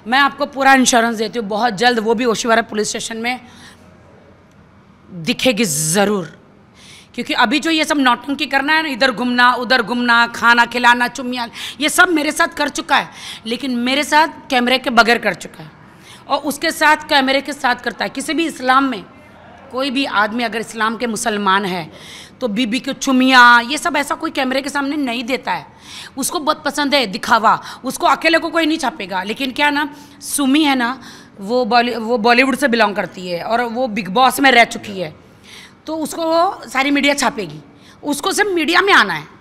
मैं आपको पूरा इंश्योरेंस देती हूँ बहुत जल्द वो भी ओशीवारा पुलिस स्टेशन में दिखेगी ज़रूर क्योंकि अभी जो ये सब नौटंकी करना है ना इधर घूमना उधर घूमना खाना खिलाना चुमिया ये सब मेरे साथ कर चुका है लेकिन मेरे साथ कैमरे के बगैर कर चुका है और उसके साथ कैमरे के साथ करता है किसी भी इस्लाम में कोई भी आदमी अगर इस्लाम के मुसलमान है तो बीबी के चुमिया ये सब ऐसा कोई कैमरे के सामने नहीं देता है उसको बहुत पसंद है दिखावा उसको अकेले को कोई नहीं छापेगा लेकिन क्या ना सुमी है ना वो बॉली वो बॉलीवुड से बिलोंग करती है और वो बिग बॉस में रह चुकी है तो उसको सारी मीडिया छापेगी उसको सिर्फ मीडिया में आना है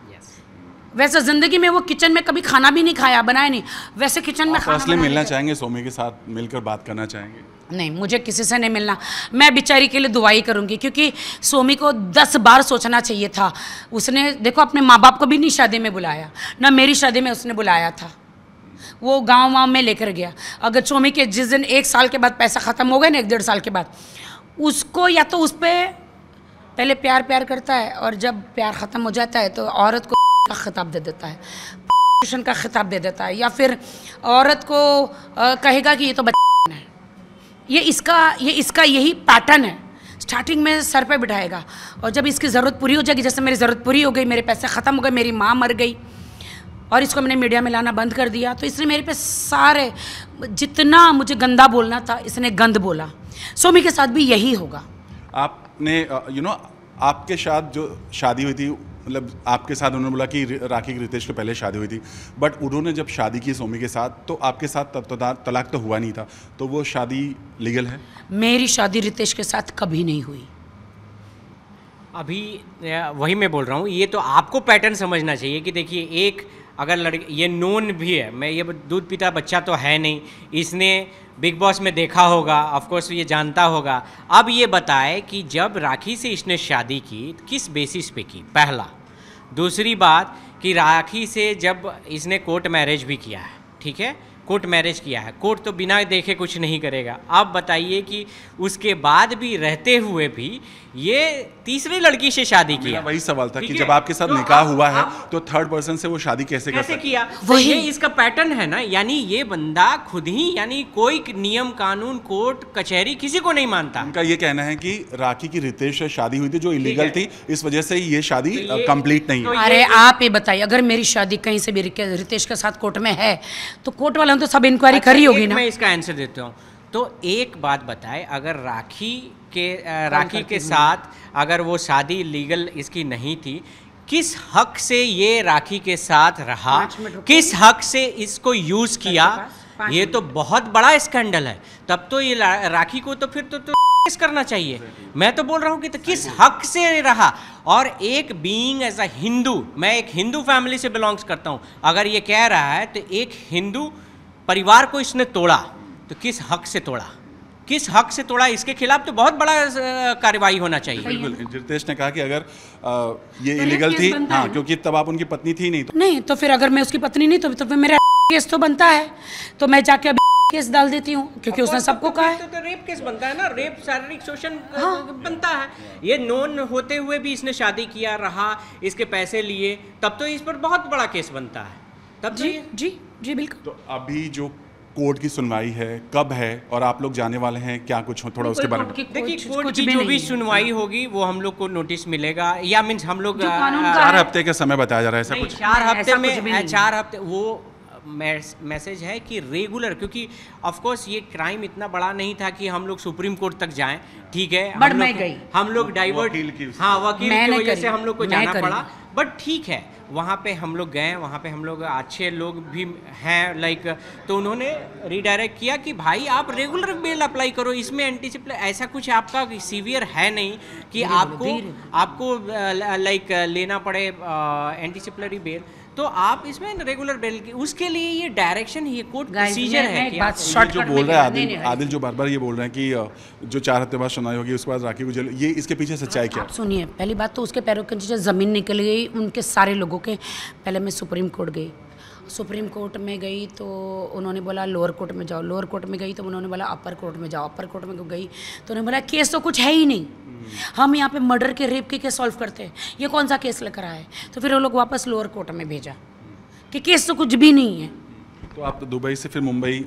वैसे जिंदगी में वो किचन में कभी खाना भी नहीं खाया बनाया नहीं वैसे किचन में खाना मिलना चाहेंगे सोमी के साथ मिलकर बात करना चाहेंगे नहीं मुझे किसी से नहीं मिलना मैं बेचारी के लिए दुआई करूँगी क्योंकि सोमी को दस बार सोचना चाहिए था उसने देखो अपने माँ बाप को भी नहीं शादी में बुलाया ना मेरी शादी में उसने बुलाया था वो गांव वाँव में लेकर गया अगर सोमी के जिस दिन एक साल के बाद पैसा ख़त्म हो गया ना एक डेढ़ साल के बाद उसको या तो उस पर पहले प्यार प्यार करता है और जब प्यार ख़त्म हो जाता है तो औरत को खिताब दे देता है का खिताब दे देता है या फिर औरत को कहेगा कि ये तो बच्चा है ये इसका ये इसका यही पैटर्न है स्टार्टिंग में सर पे बिठाएगा और जब इसकी ज़रूरत पूरी हो जाएगी जैसे मेरी ज़रूरत पूरी हो गई मेरे पैसे ख़त्म हो गए मेरी माँ मर गई और इसको मैंने मीडिया में लाना बंद कर दिया तो इसने मेरे पे सारे जितना मुझे गंदा बोलना था इसने गंद बोला सोमी के साथ भी यही होगा आपने यू uh, नो आपके साथ जो शादी हुई थी मतलब आपके साथ उन्होंने बोला कि राखी रितेश के पहले शादी हुई थी बट उन्होंने जब शादी की सोमी के साथ तो आपके साथ तब तो तलाक तो हुआ नहीं था तो वो शादी लीगल है मेरी शादी रितेश के साथ कभी नहीं हुई अभी वही मैं बोल रहा हूँ ये तो आपको पैटर्न समझना चाहिए कि देखिए एक अगर लड़की ये नून भी है मैं ये दूध पीता बच्चा तो है नहीं इसने बिग बॉस में देखा होगा ऑफकोर्स ये जानता होगा अब ये बताए कि जब राखी से इसने शादी की किस बेसिस पे की पहला दूसरी बात कि राखी से जब इसने कोर्ट मैरिज भी किया है ठीक है कोर्ट मैरिज किया है कोर्ट तो बिना देखे कुछ नहीं करेगा आप बताइए कि उसके बाद भी रहते हुए भी ये तीसरी लड़की से शादी किया वही सवाल था कि जब आपके साथ तो निकाह हुआ है तो थर्ड पर्सन से वो शादी कैसे कैसे किया तो वही ये इसका पैटर्न है ना यानी ये बंदा खुद ही यानी कोई नियम कानून कोर्ट कचहरी किसी को नहीं मानता उनका ये कहना है कि राखी की रितेश से शादी हुई थी जो इलीगल थी इस वजह से ये शादी कंप्लीट तो नहीं है अरे आप ये बताइए अगर मेरी शादी कहीं से भी रितेश के साथ कोर्ट में है तो कोर्ट वालों ने तो सब इंक्वायरी अच्छा, करी होगी ना मैं इसका आंसर देता हूँ तो एक बात बताएं अगर राखी के राखी के साथ अगर वो शादी लीगल इसकी नहीं थी किस हक से ये राखी के साथ रहा किस हक से इसको यूज़ किया ये तो बहुत बड़ा स्कैंडल है तब तो ये राखी को तो फिर तो, तो करना चाहिए मैं तो बोल रहा हूँ कि तो किस हक से रहा और एक बीइंग एज अ हिंदू मैं एक हिंदू फैमिली से बिलोंग्स करता हूँ अगर ये कह रहा है तो एक हिंदू परिवार को इसने तोड़ा तो किस हक से तोड़ा किस हक से तोड़ा इसके खिलाफ तो बहुत बड़ा कार्रवाई होना चाहिए बिल्कुल रितेश ने कहा कि अगर आ, ये इलीगल तो थी हाँ क्योंकि तब आप उनकी पत्नी थी नहीं तो नहीं तो फिर अगर मैं उसकी पत्नी नहीं तो, तो फिर मेरा केस तो बनता है तो मैं जाके अभी केस डाल देती हूँ क्योंकि उसने सबको तो कहा है तो, तो, रेप केस बनता है ना रेप शारीरिक शोषण हाँ। बनता है ये नॉन होते हुए भी इसने शादी किया रहा इसके पैसे लिए तब तो इस पर बहुत बड़ा केस बनता है तब जी जी जी बिल्कुल तो अभी जो कोर्ट की सुनवाई है कब है और आप लोग जाने वाले हैं क्या कुछ हो थोड़ा उसके बारे में देखिए कोर्ट की जो भी सुनवाई हाँ। होगी वो हम लोग को नोटिस मिलेगा या मीन्स हम लोग चार हफ्ते का समय बताया जा रहा है सब कुछ चार हफ्ते में चार हफ्ते वो मैसेज है कि रेगुलर क्योंकि ऑफकोर्स ये क्राइम इतना बड़ा नहीं था कि हम लोग सुप्रीम कोर्ट तक जाएं ठीक है बट मैं गई हम लोग डाइवर्ट हाँ वकील की वजह से हम लोग को जाना पड़ा बट ठीक है वहाँ पे हम लोग गए वहाँ पे हम लोग अच्छे लोग भी हैं लाइक तो उन्होंने रिडायरेक्ट किया कि भाई आप रेगुलर बेल अप्लाई करो इसमें एंटीसिप्ले ऐसा कुछ आपका सीवियर है नहीं कि आपको आपको लाइक लेना पड़े एंटीसिप्लरी बेल तो आप इसमें रेगुलर बेल की उसके लिए ये डायरेक्शन ही कोर्ट प्रोसीजर है एक बात जो बोल रहा है आदिल आदिल जो बार बार ये बोल रहे हैं कि जो चार हफ्ते बाद सुनाई होगी उसके बाद राखी को ये इसके पीछे सच्चाई क्या सुनिए पहली बात तो उसके पैरों के नीचे ज़मीन निकल गई उनके सारे लोगों के पहले मैं सुप्रीम कोर्ट गई सुप्रीम कोर्ट में गई तो उन्होंने बोला लोअर कोर्ट में जाओ लोअर कोर्ट में गई तो उन्होंने बोला अपर कोर्ट में जाओ अपर कोर्ट में गई तो उन्होंने बोला केस तो कुछ है ही नहीं हम यहाँ पे मर्डर के रेप के केस सॉल्व करते हैं ये कौन सा केस लेकर आए तो फिर वो लोग वापस लोअर कोर्ट में भेजा कि केस तो कुछ भी नहीं है तो आप तो दुबई से फिर मुंबई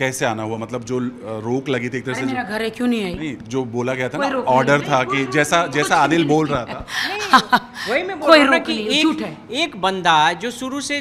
कैसे आना हुआ मतलब जो रोक लगी थी एक तरह से मेरा घर है क्यों नहीं आई नहीं जो बोला गया था ना ऑर्डर था कि जैसा जैसा आदिल बोल रहा था हाँ, वही मैं हाँ। बोल रहा कि एक एक बंदा जो शुरू से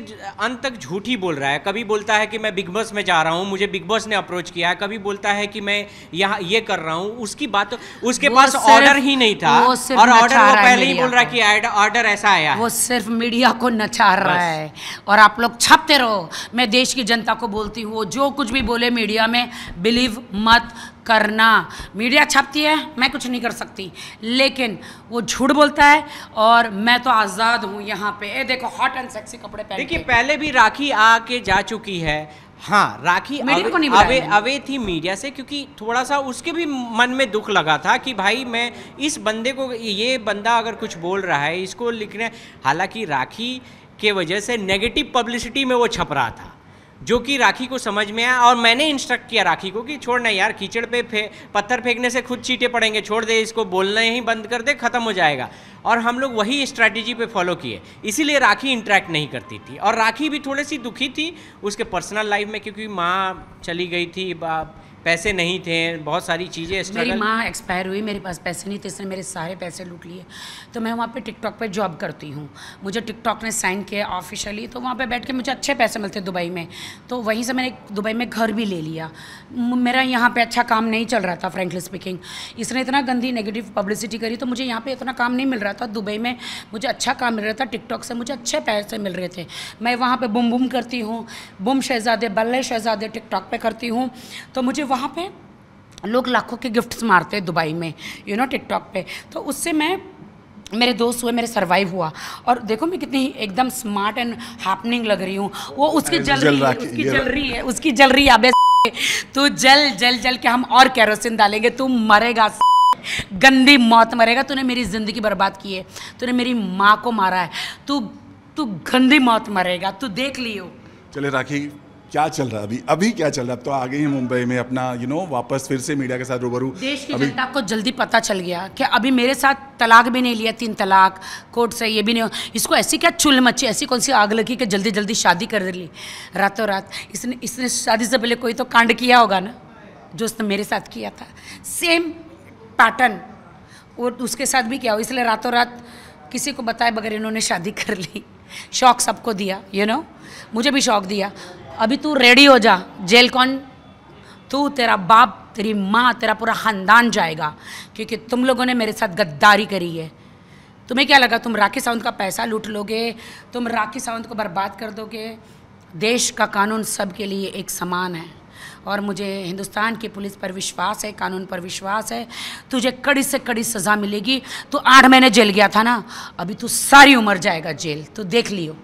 अंत तक झूठी बोल रहा है कभी बोलता है कि मैं बिग बॉस में जा रहा हूँ मुझे बिग बॉस ने अप्रोच किया है कभी बोलता है कि मैं यहाँ ये कर रहा हूँ उसकी बात उसके पास ऑर्डर ही नहीं था और ऑर्डर वो पहले ही बोल रहा है कि ऑर्डर ऐसा आया वो सिर्फ मीडिया को नचार रहा है और आप लोग छपते रहो मैं देश की जनता को बोलती हूँ जो कुछ भी बोले मीडिया में बिलीव मत करना मीडिया छापती है मैं कुछ नहीं कर सकती लेकिन वो झूठ बोलता है और मैं तो आज़ाद हूँ यहाँ पे ए देखो हॉट एंड सेक्सी कपड़े पहन देखिए पहले भी राखी आके जा चुकी है हाँ राखी अवे, को नहीं अवे, अवे थी मीडिया से क्योंकि थोड़ा सा उसके भी मन में दुख लगा था कि भाई मैं इस बंदे को ये बंदा अगर कुछ बोल रहा है इसको लिखने हालांकि राखी के वजह से नेगेटिव पब्लिसिटी में वो छप रहा था जो कि राखी को समझ में आया और मैंने इंस्ट्रक्ट किया राखी को कि छोड़ना यार कीचड़ पे फे, पत्थर फेंकने से खुद चीटे पड़ेंगे छोड़ दे इसको बोलना ही बंद कर दे खत्म हो जाएगा और हम लोग वही स्ट्रैटेजी पे फॉलो किए इसीलिए राखी इंटरेक्ट नहीं करती थी और राखी भी थोड़ी सी दुखी थी उसके पर्सनल लाइफ में क्योंकि माँ चली गई थी बाप पैसे नहीं थे बहुत सारी चीज़ें मेरी माँ एक्सपायर हुई मेरे पास पैसे नहीं थे इसने मेरे सारे पैसे लूट लिए तो मैं वहाँ पे टिकटॉक पे जॉब करती हूँ मुझे टिकटॉक ने साइन किया ऑफिशियली तो वहाँ पे बैठ के मुझे अच्छे पैसे मिलते दुबई में तो वहीं से मैंने दुबई में घर भी ले लिया मेरा यहाँ पर अच्छा काम नहीं चल रहा था फ्रेंकली स्पीकिंग इसने इतना गंदी नेगेटिव पब्लिसिटी करी तो मुझे यहाँ पर इतना काम नहीं मिल रहा था दुबई में मुझे अच्छा काम मिल रहा था टिकटॉक से मुझे अच्छे पैसे मिल रहे थे मैं वहाँ पर बुम बुम करती हूँ बुम शहजादे बल्ले शहजादे टिकटॉक पर करती हूँ तो मुझे वहाँ पे लोग लाखों के गिफ्ट्स मारते हैं दुबई में यू नो टिकटॉक पे तो उससे मैं मेरे दोस्त हुए मेरे सरवाइव हुआ और देखो मैं कितनी एकदम स्मार्ट एंड हैपनिंग लग रही हूँ वो उसकी तो जल रही है उसकी जल रही है उसकी जल रही है तू जल जल जल के हम और कैरोसिन डालेंगे तू मरेगा गंदी मौत मरेगा तूने मेरी ज़िंदगी बर्बाद की है तूने मेरी माँ को मारा है तू तू गंदी मौत मरेगा तू देख लियो चले राखी क्या चल रहा है अभी अभी क्या चल रहा है तो आ गए हैं मुंबई में अपना यू you नो know, वापस फिर से मीडिया के साथ रूबरू देश की जनता को जल्दी पता चल गया कि अभी मेरे साथ तलाक भी नहीं लिया तीन तलाक कोर्ट से ये भी नहीं इसको ऐसी क्या चुल मची ऐसी कौन सी आग लगी कि जल्दी जल्दी शादी कर ली रातों रात इसने इसने शादी से पहले कोई तो कांड किया होगा ना जो उसने मेरे साथ किया था सेम पैटर्न और उसके साथ भी क्या हो इसलिए रातों रात किसी को बताए बगैर इन्होंने शादी कर ली शौक सबको दिया यू you नो know? मुझे भी शौक दिया अभी तू रेडी हो जा जेल कौन तू तेरा बाप तेरी माँ तेरा पूरा ख़ानदान जाएगा क्योंकि तुम लोगों ने मेरे साथ गद्दारी करी है तुम्हें क्या लगा तुम राखी सावंत का पैसा लूट लोगे तुम राखी सावंत को बर्बाद कर दोगे देश का कानून सबके लिए एक समान है और मुझे हिंदुस्तान की पुलिस पर विश्वास है कानून पर विश्वास है तुझे कड़ी से कड़ी सज़ा मिलेगी तू आठ महीने जेल गया था ना अभी तू सारी उम्र जाएगा जेल तू देख लियो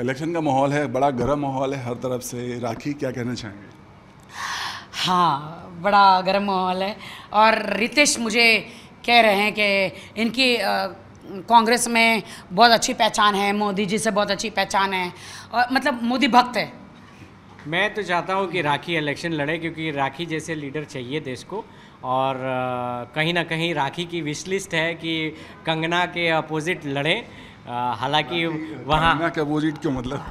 इलेक्शन का माहौल है बड़ा गर्म माहौल है हर तरफ से राखी क्या कहना चाहेंगे हाँ बड़ा गर्म माहौल है और रितेश मुझे कह रहे हैं कि इनकी कांग्रेस में बहुत अच्छी पहचान है मोदी जी से बहुत अच्छी पहचान है और मतलब मोदी भक्त है मैं तो चाहता हूँ कि राखी इलेक्शन लड़े क्योंकि राखी जैसे लीडर चाहिए देश को और कहीं ना कहीं राखी की विश लिस्ट है कि कंगना के अपोजिट लड़ें हालांकि वहाँ का अपोजिट क्यों मतलब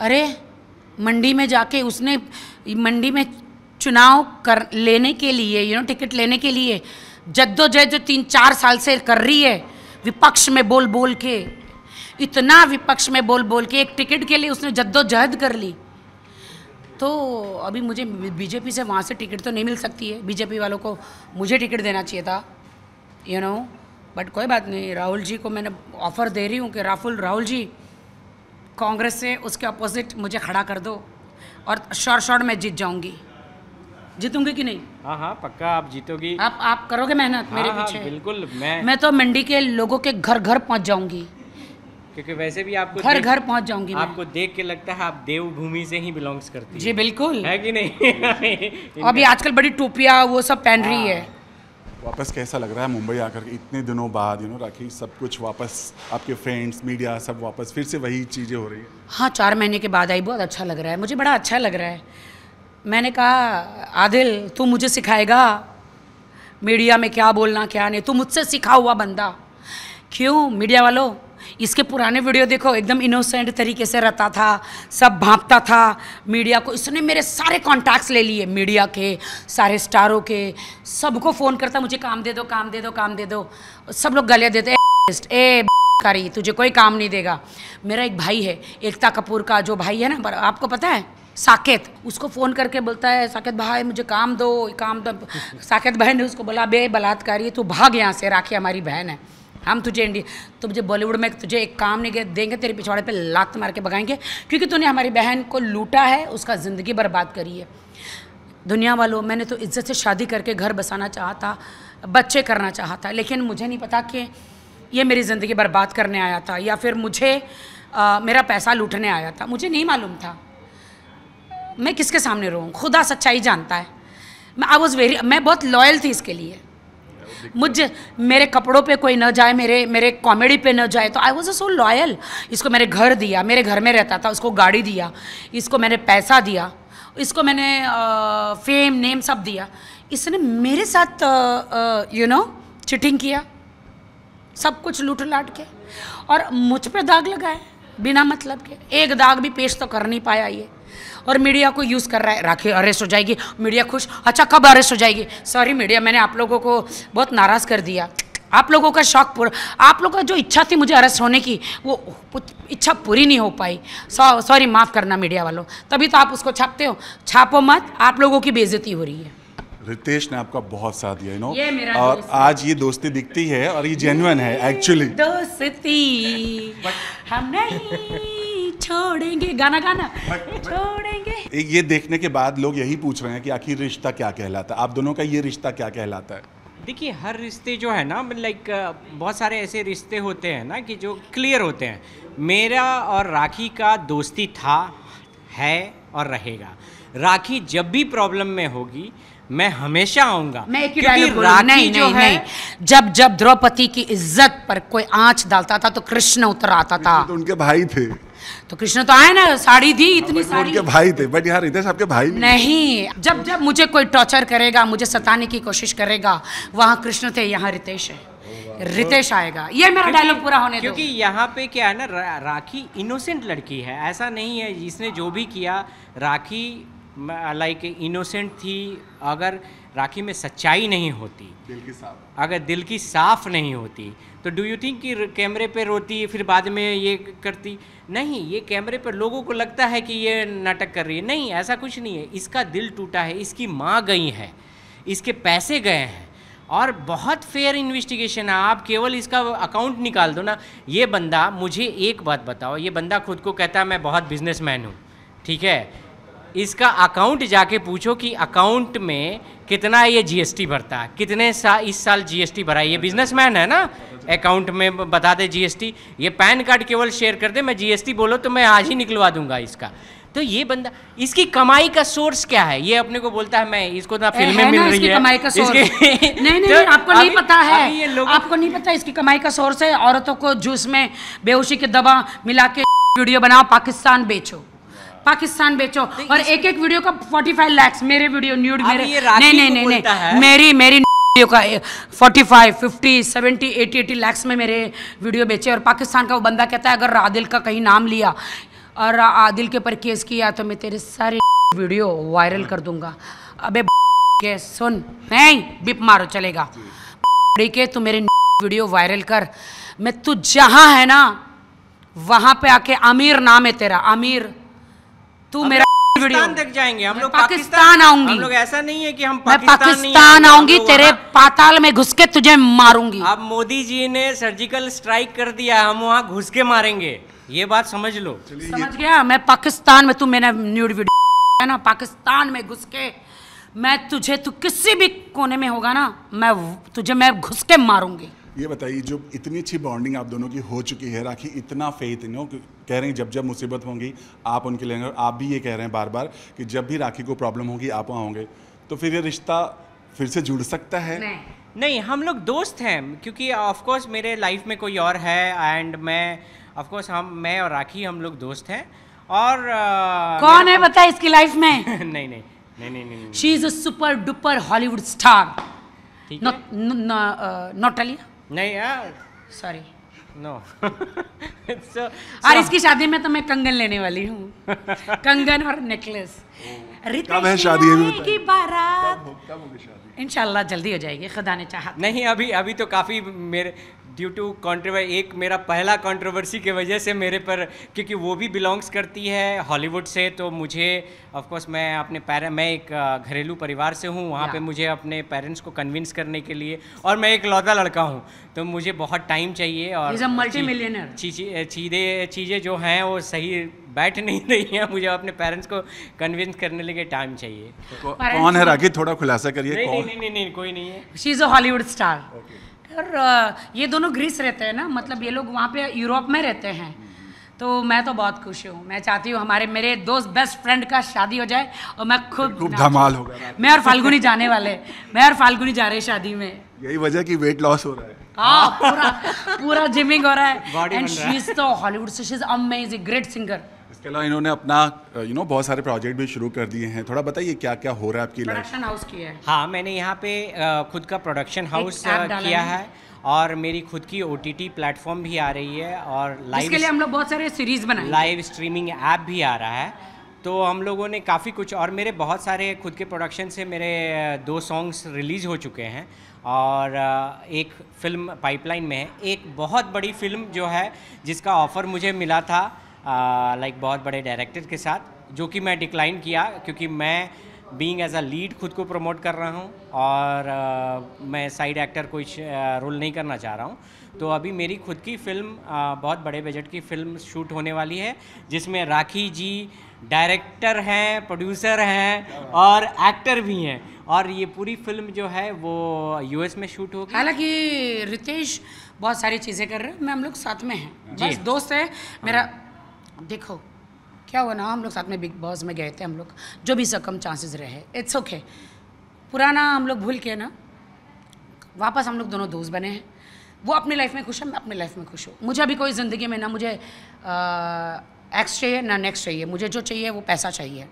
अरे मंडी में जाके उसने मंडी में चुनाव कर लेने के लिए यू नो टिकट लेने के लिए जद्दोजहद जो तीन चार साल से कर रही है विपक्ष में बोल बोल के इतना विपक्ष में बोल बोल के एक टिकट के लिए उसने जद्दोजहद कर ली तो अभी मुझे बीजेपी से वहाँ से टिकट तो नहीं मिल सकती है बीजेपी वालों को मुझे टिकट देना चाहिए था you you know know? But कोई बात नहीं राहुल जी को मैंने ऑफ़र दे रही हूँ कि राहुल राहुल जी कांग्रेस से उसके अपोजिट मुझे खड़ा कर दो और शॉर्ट शॉर्ट मैं जीत जाऊंगी जीतूंगी कि नहीं हाँ हाँ पक्का आप जीतोगी आप आप करोगे मेहनत हाँ, मेरे हाँ, पीछे हाँ, बिल्कुल मैं मैं तो मंडी के लोगों के घर घर पहुँच जाऊँगी क्योंकि वैसे भी आपको घर घर पहुंच जाऊंगी आपको देख के लगता है आप देवभूमि से ही बिलोंग्स करती जी बिल्कुल है कि नहीं अभी आजकल बड़ी टोपिया वो सब पहन रही हाँ। है वापस कैसा लग रहा है मुंबई आकर के इतने दिनों बाद यू नो राखी सब कुछ वापस आपके फ्रेंड्स मीडिया सब वापस फिर से वही चीज़ें हो रही है हाँ चार महीने के बाद आई बहुत अच्छा लग रहा है मुझे बड़ा अच्छा लग रहा है मैंने कहा आदिल तू मुझे सिखाएगा मीडिया में क्या बोलना क्या नहीं तू मुझसे सिखा हुआ बंदा क्यों मीडिया वालों इसके पुराने वीडियो देखो एकदम इनोसेंट तरीके से रहता था सब भापता था मीडिया को इसने मेरे सारे कॉन्टैक्ट्स ले लिए मीडिया के सारे स्टारों के सबको फ़ोन करता मुझे काम दे दो काम दे दो काम दे दो सब लोग गले देते ए करी तुझे कोई काम नहीं देगा मेरा एक भाई है एकता कपूर का जो भाई है ना आपको पता है साकेत उसको फ़ोन करके बोलता है साकेत भाई मुझे काम दो काम दो साकेत बहन ने उसको बोला बे बलात्कारी तू भाग यहाँ से राखी हमारी बहन है हम तुझे इंडिया तो मुझे बॉलीवुड में तुझे एक काम नहीं देंगे तेरे पिछवाड़े पे लात मार के भगाएंगे क्योंकि तूने हमारी बहन को लूटा है उसका ज़िंदगी बर्बाद करी है दुनिया वालों मैंने तो इज्जत से शादी करके घर बसाना चाहा था बच्चे करना चाहा था लेकिन मुझे नहीं पता कि ये मेरी ज़िंदगी बर्बाद करने आया था या फिर मुझे आ, मेरा पैसा लूटने आया था मुझे नहीं मालूम था मैं किसके सामने रहूँ खुदा सच्चाई जानता है मैं आई वॉज़ वेरी मैं बहुत लॉयल थी इसके लिए मुझ मेरे कपड़ों पे कोई न जाए मेरे मेरे कॉमेडी पे न जाए तो I was a so loyal इसको मैंने घर दिया मेरे घर में रहता था उसको गाड़ी दिया इसको मैंने पैसा दिया इसको मैंने फेम नेम सब दिया इसने मेरे साथ यू नो चिटिंग किया सब कुछ लूट लाट के और मुझ पर दाग लगाए बिना मतलब के एक दाग भी पेश तो कर नहीं पाया ये और मीडिया को यूज़ कर रहा है राखी अरेस्ट हो जाएगी मीडिया खुश अच्छा कब अरेस्ट हो जाएगी सॉरी मीडिया मैंने आप लोगों को बहुत नाराज़ कर दिया आप लोगों का शौक पूरा आप लोगों का जो इच्छा थी मुझे अरेस्ट होने की वो इच्छा पूरी नहीं हो पाई सॉरी माफ़ करना मीडिया वालों तभी तो आप उसको छापते हो छापो मत आप लोगों की बेजती हो रही है रितेश ने आपका बहुत साथ दिया नो और आज ये दोस्ती दिखती है और ये जेन्युइन है एक्चुअली दोस्ती हम नहीं छोड़ेंगे गाना गाना छोड़ेंगे ये देखने के बाद लोग यही पूछ रहे हैं कि आखिर रिश्ता क्या कहलाता है आप दोनों का ये रिश्ता क्या कहलाता है देखिए हर रिश्ते जो है ना लाइक बहुत सारे ऐसे रिश्ते होते हैं ना कि जो क्लियर होते हैं मेरा और राखी का दोस्ती था है और रहेगा राखी जब भी प्रॉब्लम में होगी मैं हमेशा आऊंगा मैं नहीं, नहीं, नहीं। जब जब द्रौपदी की इज्जत पर कोई आंच डालता था तो कृष्ण उतर आता था तो उनके भाई थे तो कृष्ण तो आए ना साड़ी दी हाँ, इतनी साड़ी के भाई थे बट यहाँ रितेश आपके भाई नहीं, नहीं। जब जब मुझे कोई टॉर्चर करेगा मुझे सताने की कोशिश करेगा वहाँ कृष्ण थे यहाँ रितेश है रितेश आएगा ये मेरा डायलॉग पूरा होने क्योंकि यहाँ पे क्या है ना रा, राखी इनोसेंट लड़की है ऐसा नहीं है जिसने जो भी किया राखी लाइक इनोसेंट थी अगर राखी में सच्चाई नहीं होती दिल की साफ अगर दिल की साफ नहीं होती तो डू यू थिंक कि कैमरे पर रोती फिर बाद में ये करती नहीं ये कैमरे पर लोगों को लगता है कि ये नाटक कर रही है नहीं ऐसा कुछ नहीं है इसका दिल टूटा है इसकी माँ गई है इसके पैसे गए हैं और बहुत फेयर इन्वेस्टिगेशन है आप केवल इसका अकाउंट निकाल दो ना ये बंदा मुझे एक बात बताओ ये बंदा खुद को कहता है मैं बहुत बिजनेसमैन हूँ ठीक है इसका अकाउंट जाके पूछो कि अकाउंट में कितना ये जीएसटी भरता है कितने सा इस साल जीएसटी भरा है ये बिजनेसमैन है ना अकाउंट में बता दे जीएसटी ये पैन कार्ड केवल शेयर कर दे मैं जीएसटी बोलो तो मैं आज ही निकलवा दूंगा इसका तो ये बंदा इसकी कमाई का सोर्स क्या है ये अपने को बोलता है मैं इसको ना में मिल रही है कमाई का सोर्स नहीं नहीं, नहीं आपको नहीं पता है आपको नहीं पता इसकी कमाई का सोर्स है औरतों को जूस में बेहोशी के दवा मिला के वीडियो बनाओ पाकिस्तान बेचो पाकिस्तान बेचो और एक एक वीडियो का फोर्टी फाइव लैक्स मेरे वीडियो न्यूड मेरे नहीं नहीं नहीं मेरी मेरी वीडियो का 45, 50, 70, 80, 80 लैक्स में मेरे वीडियो बेचे और पाकिस्तान का वो बंदा कहता है अगर आदिल का कहीं नाम लिया और आदिल के ऊपर केस किया तो मैं तेरे सारे वीडियो वायरल कर दूंगा अबे के सुन नहीं बिप मारो चलेगा के तू मेरे वीडियो वायरल कर मैं तू जहाँ है ना वहाँ पे आके आमिर नाम है तेरा आमिर तू मेरा वीडियो देख जाएंगे हम लोग पाकिस्तान आऊंगी लोग ऐसा नहीं है कि हम पाकिस्तान आऊंगी तेरे पाताल में घुस के तुझे मारूंगी अब मोदी जी ने सर्जिकल स्ट्राइक कर दिया हम वहाँ घुस के मारेंगे ये बात समझ लो समझ गया मैं पाकिस्तान में तू मैंने न्यूड वीडियो ना पाकिस्तान में घुस के मैं तुझे तू किसी भी कोने में होगा ना मैं तुझे मैं घुस के मारूंगी ये बताइए जो इतनी अच्छी बॉन्डिंग आप दोनों की हो चुकी है राखी इतना फेथ इन कह रहे हैं जब जब मुसीबत होंगी आप उनके लिए और आप भी ये कह रहे हैं बार बार कि जब भी राखी को प्रॉब्लम होगी आप वहाँ होंगे तो फिर ये रिश्ता फिर से जुड़ सकता है नहीं, नहीं हम लोग दोस्त हैं क्योंकि ऑफकोर्स मेरे लाइफ में कोई और है एंड मैं ऑफकोर्स हम मैं और राखी हम लोग दोस्त हैं और आ, कौन है बता इसकी लाइफ में नहीं नहीं नहीं नहीं she is a super duper Hollywood star ठीक नहीं यार सॉरी नो so, और इसकी शादी में तो मैं कंगन लेने वाली हूँ कंगन और नेकलेस कब है शादी की बारात इनशाला जल्दी हो जाएगी खुदा ने चाहा तो। नहीं अभी अभी तो काफी मेरे ड्यू टू कॉन्ट्रोवर्सी एक मेरा पहला कॉन्ट्रोवर्सी की वजह से मेरे पर क्योंकि वो भी बिलोंग्स करती है हॉलीवुड से तो मुझे ऑफकोर्स मैं अपने पैर मैं एक घरेलू परिवार से हूँ वहाँ पे मुझे अपने पेरेंट्स को कन्विंस करने के लिए और मैं एक लौदा लड़का हूँ तो मुझे बहुत टाइम चाहिए और मल्टी मिलियनर चीज़ें चीज़ें जो हैं वो सही बैठ नहीं रही है मुझे अपने पेरेंट्स को कन्विंस करने लिए टाइम चाहिए तो कौन है रागी थोड़ा खुलासा करिए नहीं नहीं नहीं कोई नहीं है she is a Hollywood star और ये दोनों ग्रीस रहते हैं ना मतलब ये लोग वहाँ पे यूरोप में रहते हैं तो मैं तो बहुत खुश हूँ मैं चाहती हूँ हमारे मेरे दोस्त बेस्ट फ्रेंड का शादी हो जाए और मैं खूब धमाल हो मैं और फाल्गुनी जाने वाले मैं और फाल्गुनी जा रहे शादी में यही वजह की वेट लॉस हो रहा है हाँ पूरा पूरा जिमिंग हो रहा है एंड शी इज तो हॉलीवुड से she is amazing great singer इसके अलावा इन्होंने अपना यू नो बहुत सारे प्रोजेक्ट भी शुरू कर दिए हैं थोड़ा बताइए क्या क्या हो रहा है आपकी प्रोडक्शन हाउस किया है हाँ मैंने यहाँ पे खुद का प्रोडक्शन हाउस किया है और मेरी खुद की ओ टी टी प्लेटफॉर्म भी आ रही है और लाइव लिए हम लोग बहुत सारे सीरीज बनाए लाइव स्ट्रीमिंग ऐप भी आ रहा है तो हम लोगों ने काफ़ी कुछ और मेरे बहुत सारे खुद के प्रोडक्शन से मेरे दो सॉन्ग्स रिलीज़ हो चुके हैं और एक फ़िल्म पाइपलाइन में है एक बहुत बड़ी फिल्म जो है जिसका ऑफ़र मुझे मिला था लाइक बहुत बड़े डायरेक्टर के साथ जो कि मैं डिक्लाइन किया क्योंकि मैं बींग एज अ लीड खुद को प्रमोट कर रहा हूँ और uh, मैं साइड एक्टर कोई रोल नहीं करना चाह रहा हूँ तो अभी मेरी खुद की फिल्म uh, बहुत बड़े बजट की फिल्म शूट होने वाली है जिसमें राखी जी डायरेक्टर हैं प्रोड्यूसर हैं और एक्टर भी हैं और ये पूरी फिल्म जो है वो यूएस में शूट होगी हालांकि रितेश बहुत सारी चीज़ें कर रहे हैं मैं हम लोग साथ में हैं बस दोस्त है मेरा देखो क्या हुआ ना हम लोग साथ में बिग बॉस में गए थे हम लोग जो भी सकम चांसेस रहे इट्स ओके पुराना हम लोग भूल के ना वापस हम लोग दोनों दोस्त बने हैं वो अपनी लाइफ में खुश है मैं अपनी लाइफ में खुश हूँ मुझे अभी कोई ज़िंदगी में ना मुझे एक्स चाहिए ना नेक्स्ट चाहिए मुझे जो चाहिए वो पैसा चाहिए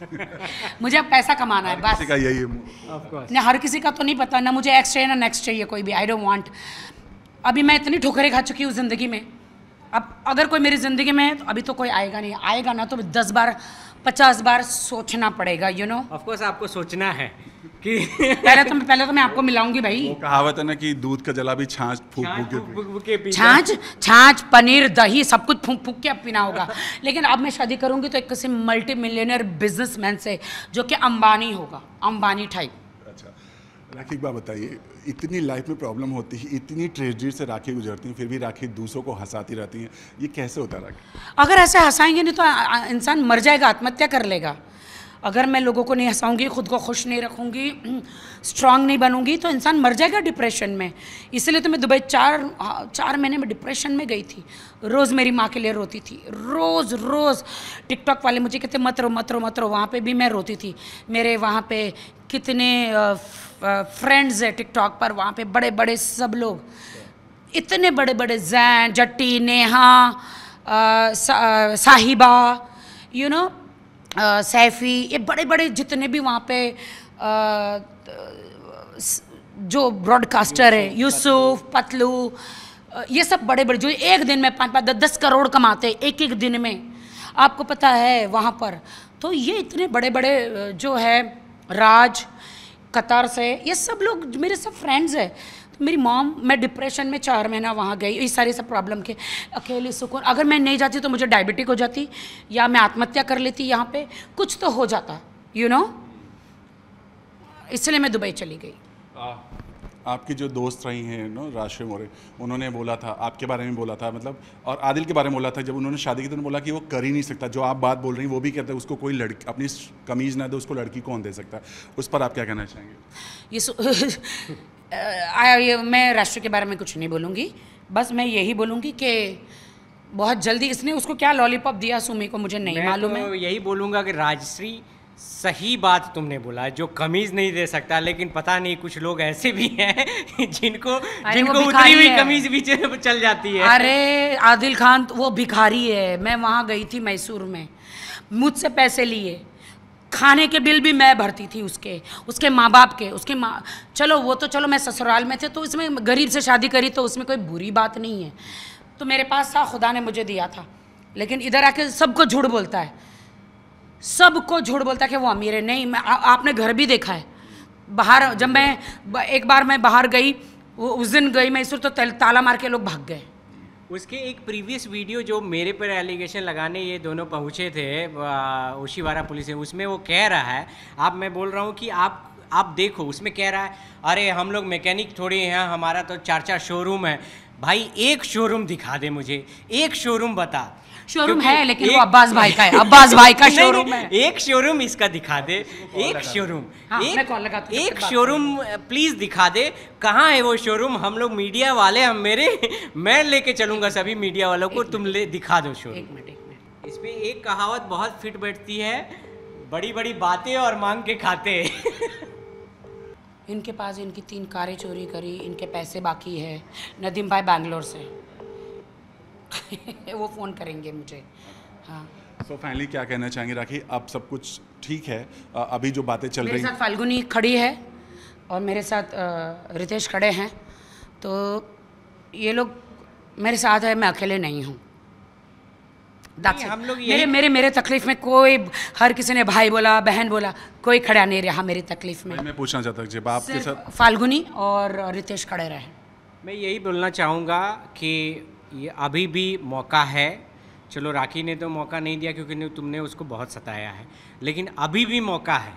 मुझे अब पैसा कमाना है बस का यही ना हर किसी का तो नहीं पता ना मुझे एक्स चाहिए ना नेक्स्ट चाहिए कोई भी आई डोंट वांट अभी मैं इतनी ठोकरें खा चुकी हूँ ज़िंदगी में अब अगर कोई मेरी ज़िंदगी में है तो अभी तो कोई आएगा नहीं आएगा ना तो दस बार पचास बार सोचना पड़ेगा यू नो ऑफकोर्स आपको सोचना है कि पहले तो मैं पहले तो मैं आपको मिलाऊंगी भाई वो कहावत है ना कि दूध का जला भी छाछ फूक फूक के छाछ छाछ पनीर दही सब कुछ फूक फूक के पीना होगा लेकिन अब मैं शादी करूंगी तो एक किसी मल्टी मिलियनर बिजनेसमैन से जो कि अंबानी होगा अंबानी टाइप अच्छा राखी बात बताइए इतनी लाइफ में प्रॉब्लम होती है इतनी ट्रेजडी से राखी गुजरती है फिर भी राखी दूसरों को हंसाती रहती है ये कैसे होता है राखी अगर ऐसे हंसाएंगे नहीं तो इंसान मर जाएगा आत्महत्या कर लेगा अगर मैं लोगों को नहीं हंसाऊंगी खुद को खुश नहीं रखूंगी स्ट्रांग नहीं बनूंगी तो इंसान मर जाएगा डिप्रेशन में इसलिए तो मैं दुबई चार हाँ, चार महीने में डिप्रेशन में गई थी रोज़ मेरी माँ के लिए रोती थी रोज़ रोज़ टिकटॉक वाले मुझे कहते मत रो मत रो मत रो वहाँ पर भी मैं रोती थी मेरे वहाँ पे कितने फ्रेंड्स है टिकटॉक पर वहाँ पे बड़े बड़े सब लोग इतने बड़े बड़े जैन जट्टी नेहा साहिबा यू नो सैफ़ी ये बड़े बड़े जितने भी वहाँ पे आ, जो ब्रॉडकास्टर है यूसुफ पतलू ये सब बड़े बड़े जो एक दिन में पाँच पाँच दस दस करोड़ कमाते एक एक दिन में आपको पता है वहाँ पर तो ये इतने बड़े बड़े जो है राज कतार से ये सब लोग मेरे सब फ्रेंड्स हैं मेरी मॉम मैं डिप्रेशन में चार महीना वहाँ गई इस सारे सब प्रॉब्लम के अकेले सुकून अगर मैं नहीं जाती तो मुझे डायबिटिक हो जाती या मैं आत्महत्या कर लेती यहाँ पे कुछ तो हो जाता यू you नो know? इसलिए मैं दुबई चली गई आपकी जो दोस्त रही हैं नो राशि मोरे उन्होंने बोला था आपके बारे में बोला था मतलब और आदिल के बारे में बोला था जब उन्होंने शादी की तो उन्होंने बोला कि वो कर ही नहीं सकता जो आप बात बोल रही हैं वो भी कहते हैं उसको कोई लड़की अपनी कमीज़ ना दे उसको लड़की कौन दे सकता उस पर आप क्या कहना चाहेंगे ये मैं राष्ट्र के बारे में कुछ नहीं बोलूँगी बस मैं यही बोलूँगी कि बहुत जल्दी इसने उसको क्या लॉलीपॉप दिया सुमी को मुझे नहीं मालूम तो है यही बोलूँगा कि राजश्री सही बात तुमने बोला जो कमीज नहीं दे सकता लेकिन पता नहीं कुछ लोग ऐसे भी हैं जिनको जिनको उतरी हुई कमीज भी चल जाती है अरे आदिल खान तो वो भिखारी है मैं वहाँ गई थी मैसूर में मुझसे पैसे लिए खाने के बिल भी मैं भरती थी उसके उसके माँ बाप के उसके माँ चलो वो तो चलो मैं ससुराल में थे तो इसमें गरीब से शादी करी तो उसमें कोई बुरी बात नहीं है तो मेरे पास था खुदा ने मुझे दिया था लेकिन इधर आके सबको झूठ बोलता है सबको झूठ बोलता है कि वो अमीर है नहीं मैं आ, आपने घर भी देखा है बाहर जब मैं एक बार मैं बाहर गई वो उस दिन गई मैसूर तो ताला मार के लोग भाग गए उसके एक प्रीवियस वीडियो जो मेरे पर एलिगेशन लगाने ये दोनों पहुँचे थे ओशीवारा पुलिस उसमें वो कह रहा है आप मैं बोल रहा हूँ कि आप आप देखो उसमें कह रहा है अरे हम लोग मैकेनिक थोड़ी हैं हमारा तो चार चार शोरूम है भाई एक शोरूम दिखा दे मुझे एक शोरूम बता शोरूम है लेकिन वो अब्बास भाई का है अब्बास भाई का शोरूम है एक शोरूम इसका दिखा दे एक शोरूम हाँ, एक एक शोरूम प्लीज दिखा दे कहाँ है वो शोरूम हम लोग मीडिया वाले हम मेरे मैं लेके चलूंगा सभी मीडिया वालों को तुम ले दिखा दो शोरूम इस पर एक कहावत बहुत फिट बैठती है बड़ी बड़ी बातें और मांग के खाते इनके पास इनकी तीन कारें चोरी करी इनके पैसे बाकी है नदीम भाई बैंगलोर से वो फ़ोन करेंगे मुझे हाँ सो so फाइनली क्या कहना चाहेंगे राखी अब सब कुछ ठीक है अभी जो बातें चल रही हैं फाल्गुनी खड़ी है और मेरे साथ रितेश खड़े हैं तो ये लोग मेरे साथ है मैं अकेले नहीं हूँ हम लोग मेरे मेरे मेरे तकलीफ में कोई हर किसी ने भाई बोला बहन बोला कोई खड़ा नहीं रहा मेरी तकलीफ में मैं पूछना चाहता जब आपके साथ फाल्गुनी और रितेश खड़े रहे मैं यही बोलना चाहूँगा कि ये अभी भी मौका है चलो राखी ने तो मौका नहीं दिया क्योंकि तुमने उसको बहुत सताया है लेकिन अभी भी मौका है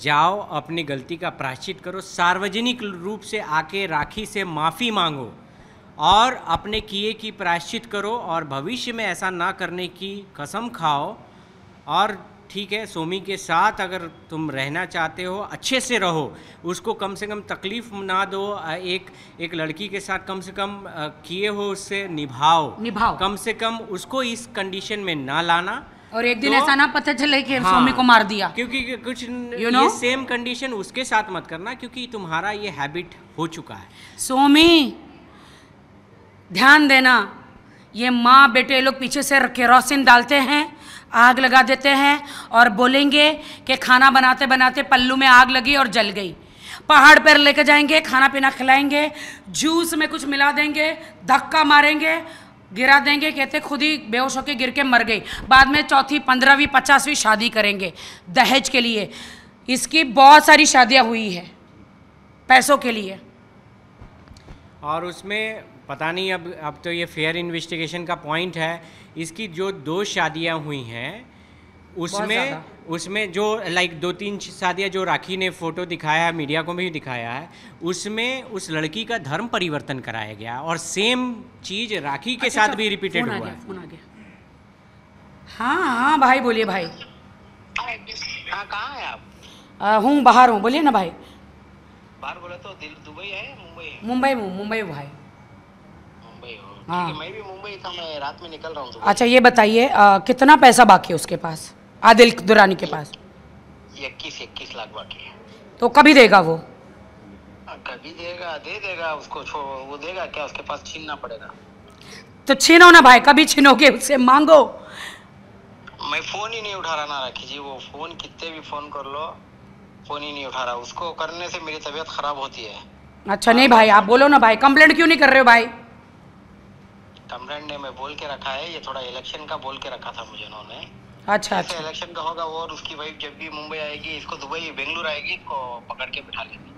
जाओ अपनी गलती का प्राश्चित करो सार्वजनिक रूप से आके राखी से माफ़ी मांगो और अपने किए की प्राश्चित करो और भविष्य में ऐसा ना करने की कसम खाओ और ठीक है सोमी के साथ अगर तुम रहना चाहते हो अच्छे से रहो उसको कम से कम तकलीफ ना दो एक एक लड़की के साथ कम से कम किए हो उससे निभाओ निभाओ कम से कम उसको इस कंडीशन में ना लाना और एक दिन तो, ऐसा ना पता चले कि हाँ, सोमी को मार दिया क्योंकि कुछ you know? ये सेम कंडीशन उसके साथ मत करना क्योंकि तुम्हारा ये हैबिट हो चुका है सोमी ध्यान देना ये माँ बेटे लोग पीछे से केरोसिन डालते हैं आग लगा देते हैं और बोलेंगे कि खाना बनाते बनाते पल्लू में आग लगी और जल गई पहाड़ पर लेकर जाएंगे खाना पीना खिलाएंगे जूस में कुछ मिला देंगे धक्का मारेंगे गिरा देंगे कहते खुद ही बेहोश होकर गिर के मर गई बाद में चौथी पंद्रहवीं पचासवीं शादी करेंगे दहेज के लिए इसकी बहुत सारी शादियां हुई है पैसों के लिए और उसमें पता नहीं अब अब तो ये फेयर इन्वेस्टिगेशन का पॉइंट है इसकी जो दो शादियाँ हुई हैं उसमें उसमें जो लाइक दो तीन शादियाँ जो राखी ने फोटो दिखाया मीडिया को भी दिखाया है उसमें उस लड़की का धर्म परिवर्तन कराया गया और सेम चीज़ राखी के अच्छा, साथ अच्छा, भी रिपीटेड हुआ है हाँ हाँ भाई बोलिए भाई हाँ, कहाँ है आप हूँ बाहर हूँ बोलिए ना भाई बाहर बोला तो दुबई है मुंबई मुंबई मुंबई भाई हाँ। मैं भी मुंबई था मैं रात में निकल रहा हूँ अच्छा ये बताइए कितना पैसा बाकी है उसके पास आदिल दुरानी के पास इक्कीस इक्कीस लाख बाकी है तो कभी देगा वो कभी देगा दे देगा उसको वो देगा क्या उसके पास छीनना पड़ेगा तो छीनो ना भाई कभी छीनोगे उससे मांगो मैं फोन ही नहीं उठा रहा ना राखी जी वो फोन कितने भी फोन कर लो फोन ही नहीं उठा रहा उसको करने से मेरी तबीयत खराब होती है अच्छा नहीं भाई आप बोलो ना भाई कंप्लेंट क्यों नहीं कर रहे हो भाई कमरेंट ने मैं बोल के रखा है ये थोड़ा इलेक्शन का बोल के रखा था मुझे उन्होंने अच्छा अच्छा इलेक्शन का होगा और उसकी वाइफ जब भी मुंबई आएगी इसको दुबई बेंगलुरु आएगी इसको पकड़ के बिठा लेंगे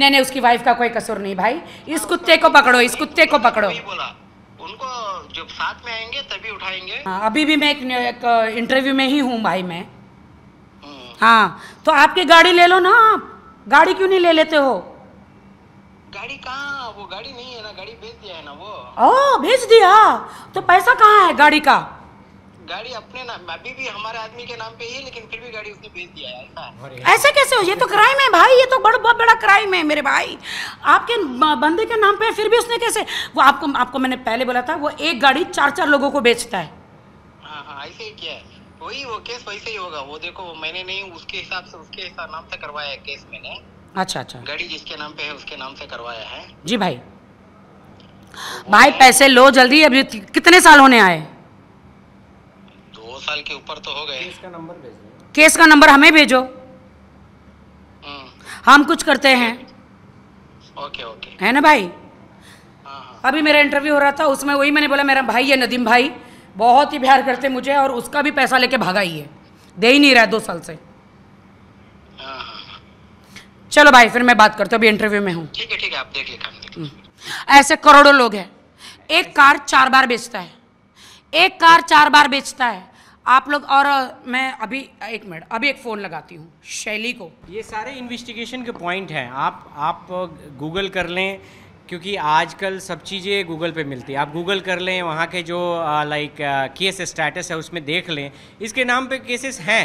नहीं नहीं उसकी वाइफ का कोई कसूर नहीं भाई हाँ, इस कुत्ते को पकड़ो इस कुत्ते को पकड़ो उनको जब साथ में आएंगे तभी उठाएंगे हाँ, अभी भी मैं एक, एक इंटरव्यू uh, में ही हूँ भाई मैं हम्म। हाँ तो आपकी गाड़ी ले लो ना आप गाड़ी क्यों नहीं ले लेते हो गाड़ी कहाँ वो गाड़ी नहीं है ना गाड़ी भेज दिया है ना वो ओ भेज दिया तो पैसा कहाँ है गाड़ी का गाड़ी अपने नाम अभी भी हमारे आदमी के नाम पे ही लेकिन फिर भी गाड़ी उसने भेज दिया है ऐसे कैसे हो ये तो क्राइम है भाई ये तो बड़ा बहुत बड़ा क्राइम है मेरे भाई आपके बंदे के नाम पे फिर भी उसने कैसे वो आपको आपको मैंने पहले बोला था वो एक गाड़ी चार चार लोगों को बेचता है हाँ, हाँ, ऐसे ही किया है वही वो केस वैसे ही होगा वो देखो मैंने नहीं उसके हिसाब से उसके हिसाब नाम से करवाया केस मैंने अच्छा अच्छा गाड़ी जिसके नाम पे है उसके नाम से करवाया है जी भाई भाई पैसे लो जल्दी अभी कितने साल होने आए दो साल के ऊपर तो हो गए केस का नंबर भेजो केस का नंबर हमें भेजो हम्म। हम कुछ करते हैं ओके ओके है ना भाई हाँ, हाँ। अभी मेरा इंटरव्यू हो रहा था उसमें वही मैंने बोला मेरा भाई है नदीम भाई बहुत ही प्यार करते मुझे और उसका भी पैसा लेके भागा ही है दे ही नहीं रहा है दो साल से चलो भाई फिर मैं बात करता हूँ अभी इंटरव्यू में हूँ ठीक है ठीक है आप देख लेता हम्म। ऐसे करोड़ों लोग हैं एक कार चार बार बेचता है एक कार चार बार बेचता है आप लोग और मैं अभी एक मिनट अभी एक फ़ोन लगाती हूँ शैली को ये सारे इन्वेस्टिगेशन के पॉइंट हैं आप आप गूगल कर लें क्योंकि आजकल सब चीज़ें गूगल पे मिलती है आप गूगल कर लें वहाँ के जो लाइक केस स्टेटस है उसमें देख लें इसके नाम पे केसेस हैं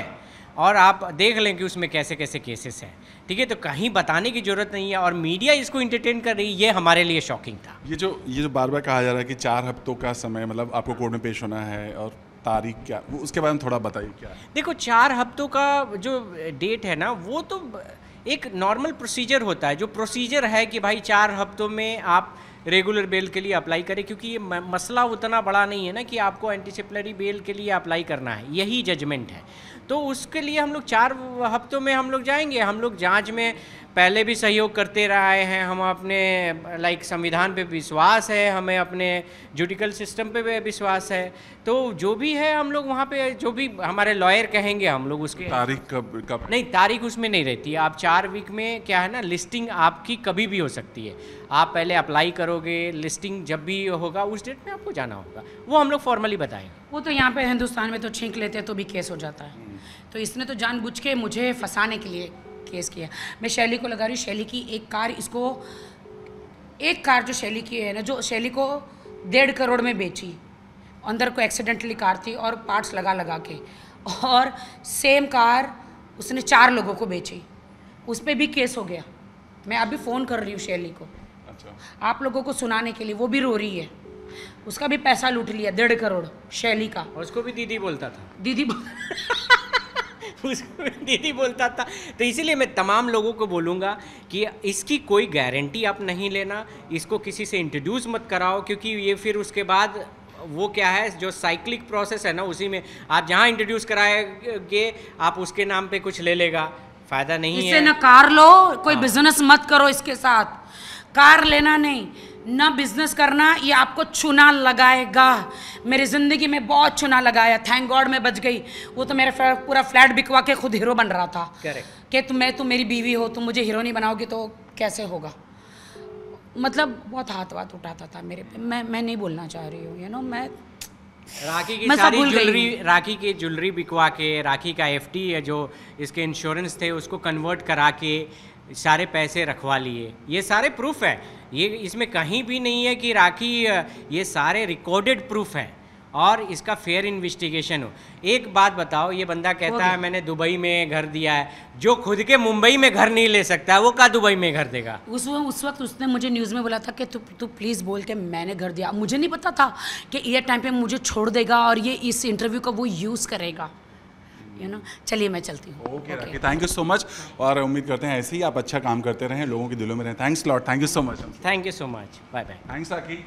और आप देख लें कि उसमें कैसे कैसे केसेस हैं ठीक है तो कहीं बताने की जरूरत नहीं है और मीडिया इसको इंटरटेन कर रही है ये हमारे लिए शॉकिंग था ये जो ये जो बार बार कहा जा रहा है कि चार हफ्तों का समय मतलब आपको कोर्ट में पेश होना है और तारीख क्या वो उसके बारे में थोड़ा बताइए क्या देखो चार हफ्तों का जो डेट है ना वो तो एक नॉर्मल प्रोसीजर होता है जो प्रोसीजर है कि भाई चार हफ्तों में आप रेगुलर बेल के लिए अप्लाई करें क्योंकि ये मसला उतना बड़ा नहीं है ना कि आपको एंटीसिप्लरी बेल के लिए अप्लाई करना है यही जजमेंट है तो उसके लिए हम लोग चार हफ्तों में हम लोग जाएंगे हम लोग जाँच में पहले भी सहयोग करते रहे हैं हम अपने लाइक संविधान पे विश्वास है हमें अपने जुडिकल सिस्टम पे भी विश्वास है तो जो भी है हम लोग वहाँ पे जो भी हमारे लॉयर कहेंगे हम लोग उसके तारीख कब कब नहीं तारीख उसमें नहीं रहती आप चार वीक में क्या है ना लिस्टिंग आपकी कभी भी हो सकती है आप पहले अप्लाई करोगे लिस्टिंग जब भी होगा उस डेट में आपको जाना होगा वो हम लोग फॉर्मली बताएंगे वो तो यहाँ पे हिंदुस्तान में तो छींक लेते हैं तो भी केस हो जाता है तो इसने तो जानबूझ के मुझे फंसाने के लिए केस किया मैं शैली को लगा रही हूँ शैली की एक कार इसको एक कार जो शैली की है ना जो शैली को डेढ़ करोड़ में बेची अंदर को एक्सीडेंटली कार थी और पार्ट्स लगा लगा के और सेम कार उसने चार लोगों को बेची उस पर भी केस हो गया मैं अभी फ़ोन कर रही हूँ शैली को अच्छा आप लोगों को सुनाने के लिए वो भी रो रही है उसका भी पैसा लूट लिया डेढ़ करोड़ शैली का और उसको भी दीदी बोलता था दीदी बोल उसको दीदी बोलता था तो इसीलिए मैं तमाम लोगों को बोलूँगा कि इसकी कोई गारंटी आप नहीं लेना इसको किसी से इंट्रोड्यूस मत कराओ क्योंकि ये फिर उसके बाद वो क्या है जो साइक्लिक प्रोसेस है ना उसी में आप जहाँ इंट्रोड्यूस कराएंगे आप उसके नाम पे कुछ ले लेगा फ़ायदा नहीं इसे है ना कार लो कोई बिजनेस हाँ। मत करो इसके साथ कार लेना नहीं ना बिजनेस करना ये आपको चुना लगाएगा मेरी ज़िंदगी में बहुत चुना लगाया थैंक गॉड मैं बच गई वो तो मेरा पूरा फ्लैट बिकवा के खुद हीरो बन रहा था कि तुम मैं तुम मेरी बीवी हो तुम मुझे हीरो नहीं बनाओगी तो कैसे होगा मतलब बहुत हाथ वाथ उठाता था मेरे पे मैं मैं नहीं बोलना चाह रही हूँ यू नो मैं राखी की सारी ज्वेलरी राखी की ज्वेलरी बिकवा के राखी का एफ है जो इसके इंश्योरेंस थे उसको कन्वर्ट करा के सारे पैसे रखवा लिए ये सारे प्रूफ है ये इसमें कहीं भी नहीं है कि राखी ये सारे रिकॉर्डेड प्रूफ हैं और इसका फेयर इन्वेस्टिगेशन हो एक बात बताओ ये बंदा कहता है मैंने दुबई में घर दिया है जो खुद के मुंबई में घर नहीं ले सकता वो क्या दुबई में घर देगा उस उस वक्त उसने मुझे न्यूज़ में बोला था कि तू तू प्लीज़ बोल के मैंने घर दिया मुझे नहीं पता था कि ये टाइम पे मुझे छोड़ देगा और ये इस इंटरव्यू को वो यूज़ करेगा यू नो चलिए मैं चलती हूँ okay thank you so much और उम्मीद करते हैं ऐसे ही आप अच्छा काम करते रहें लोगों के दिलों में रहें thanks lot thank you so much thank you so much bye bye thanks आकी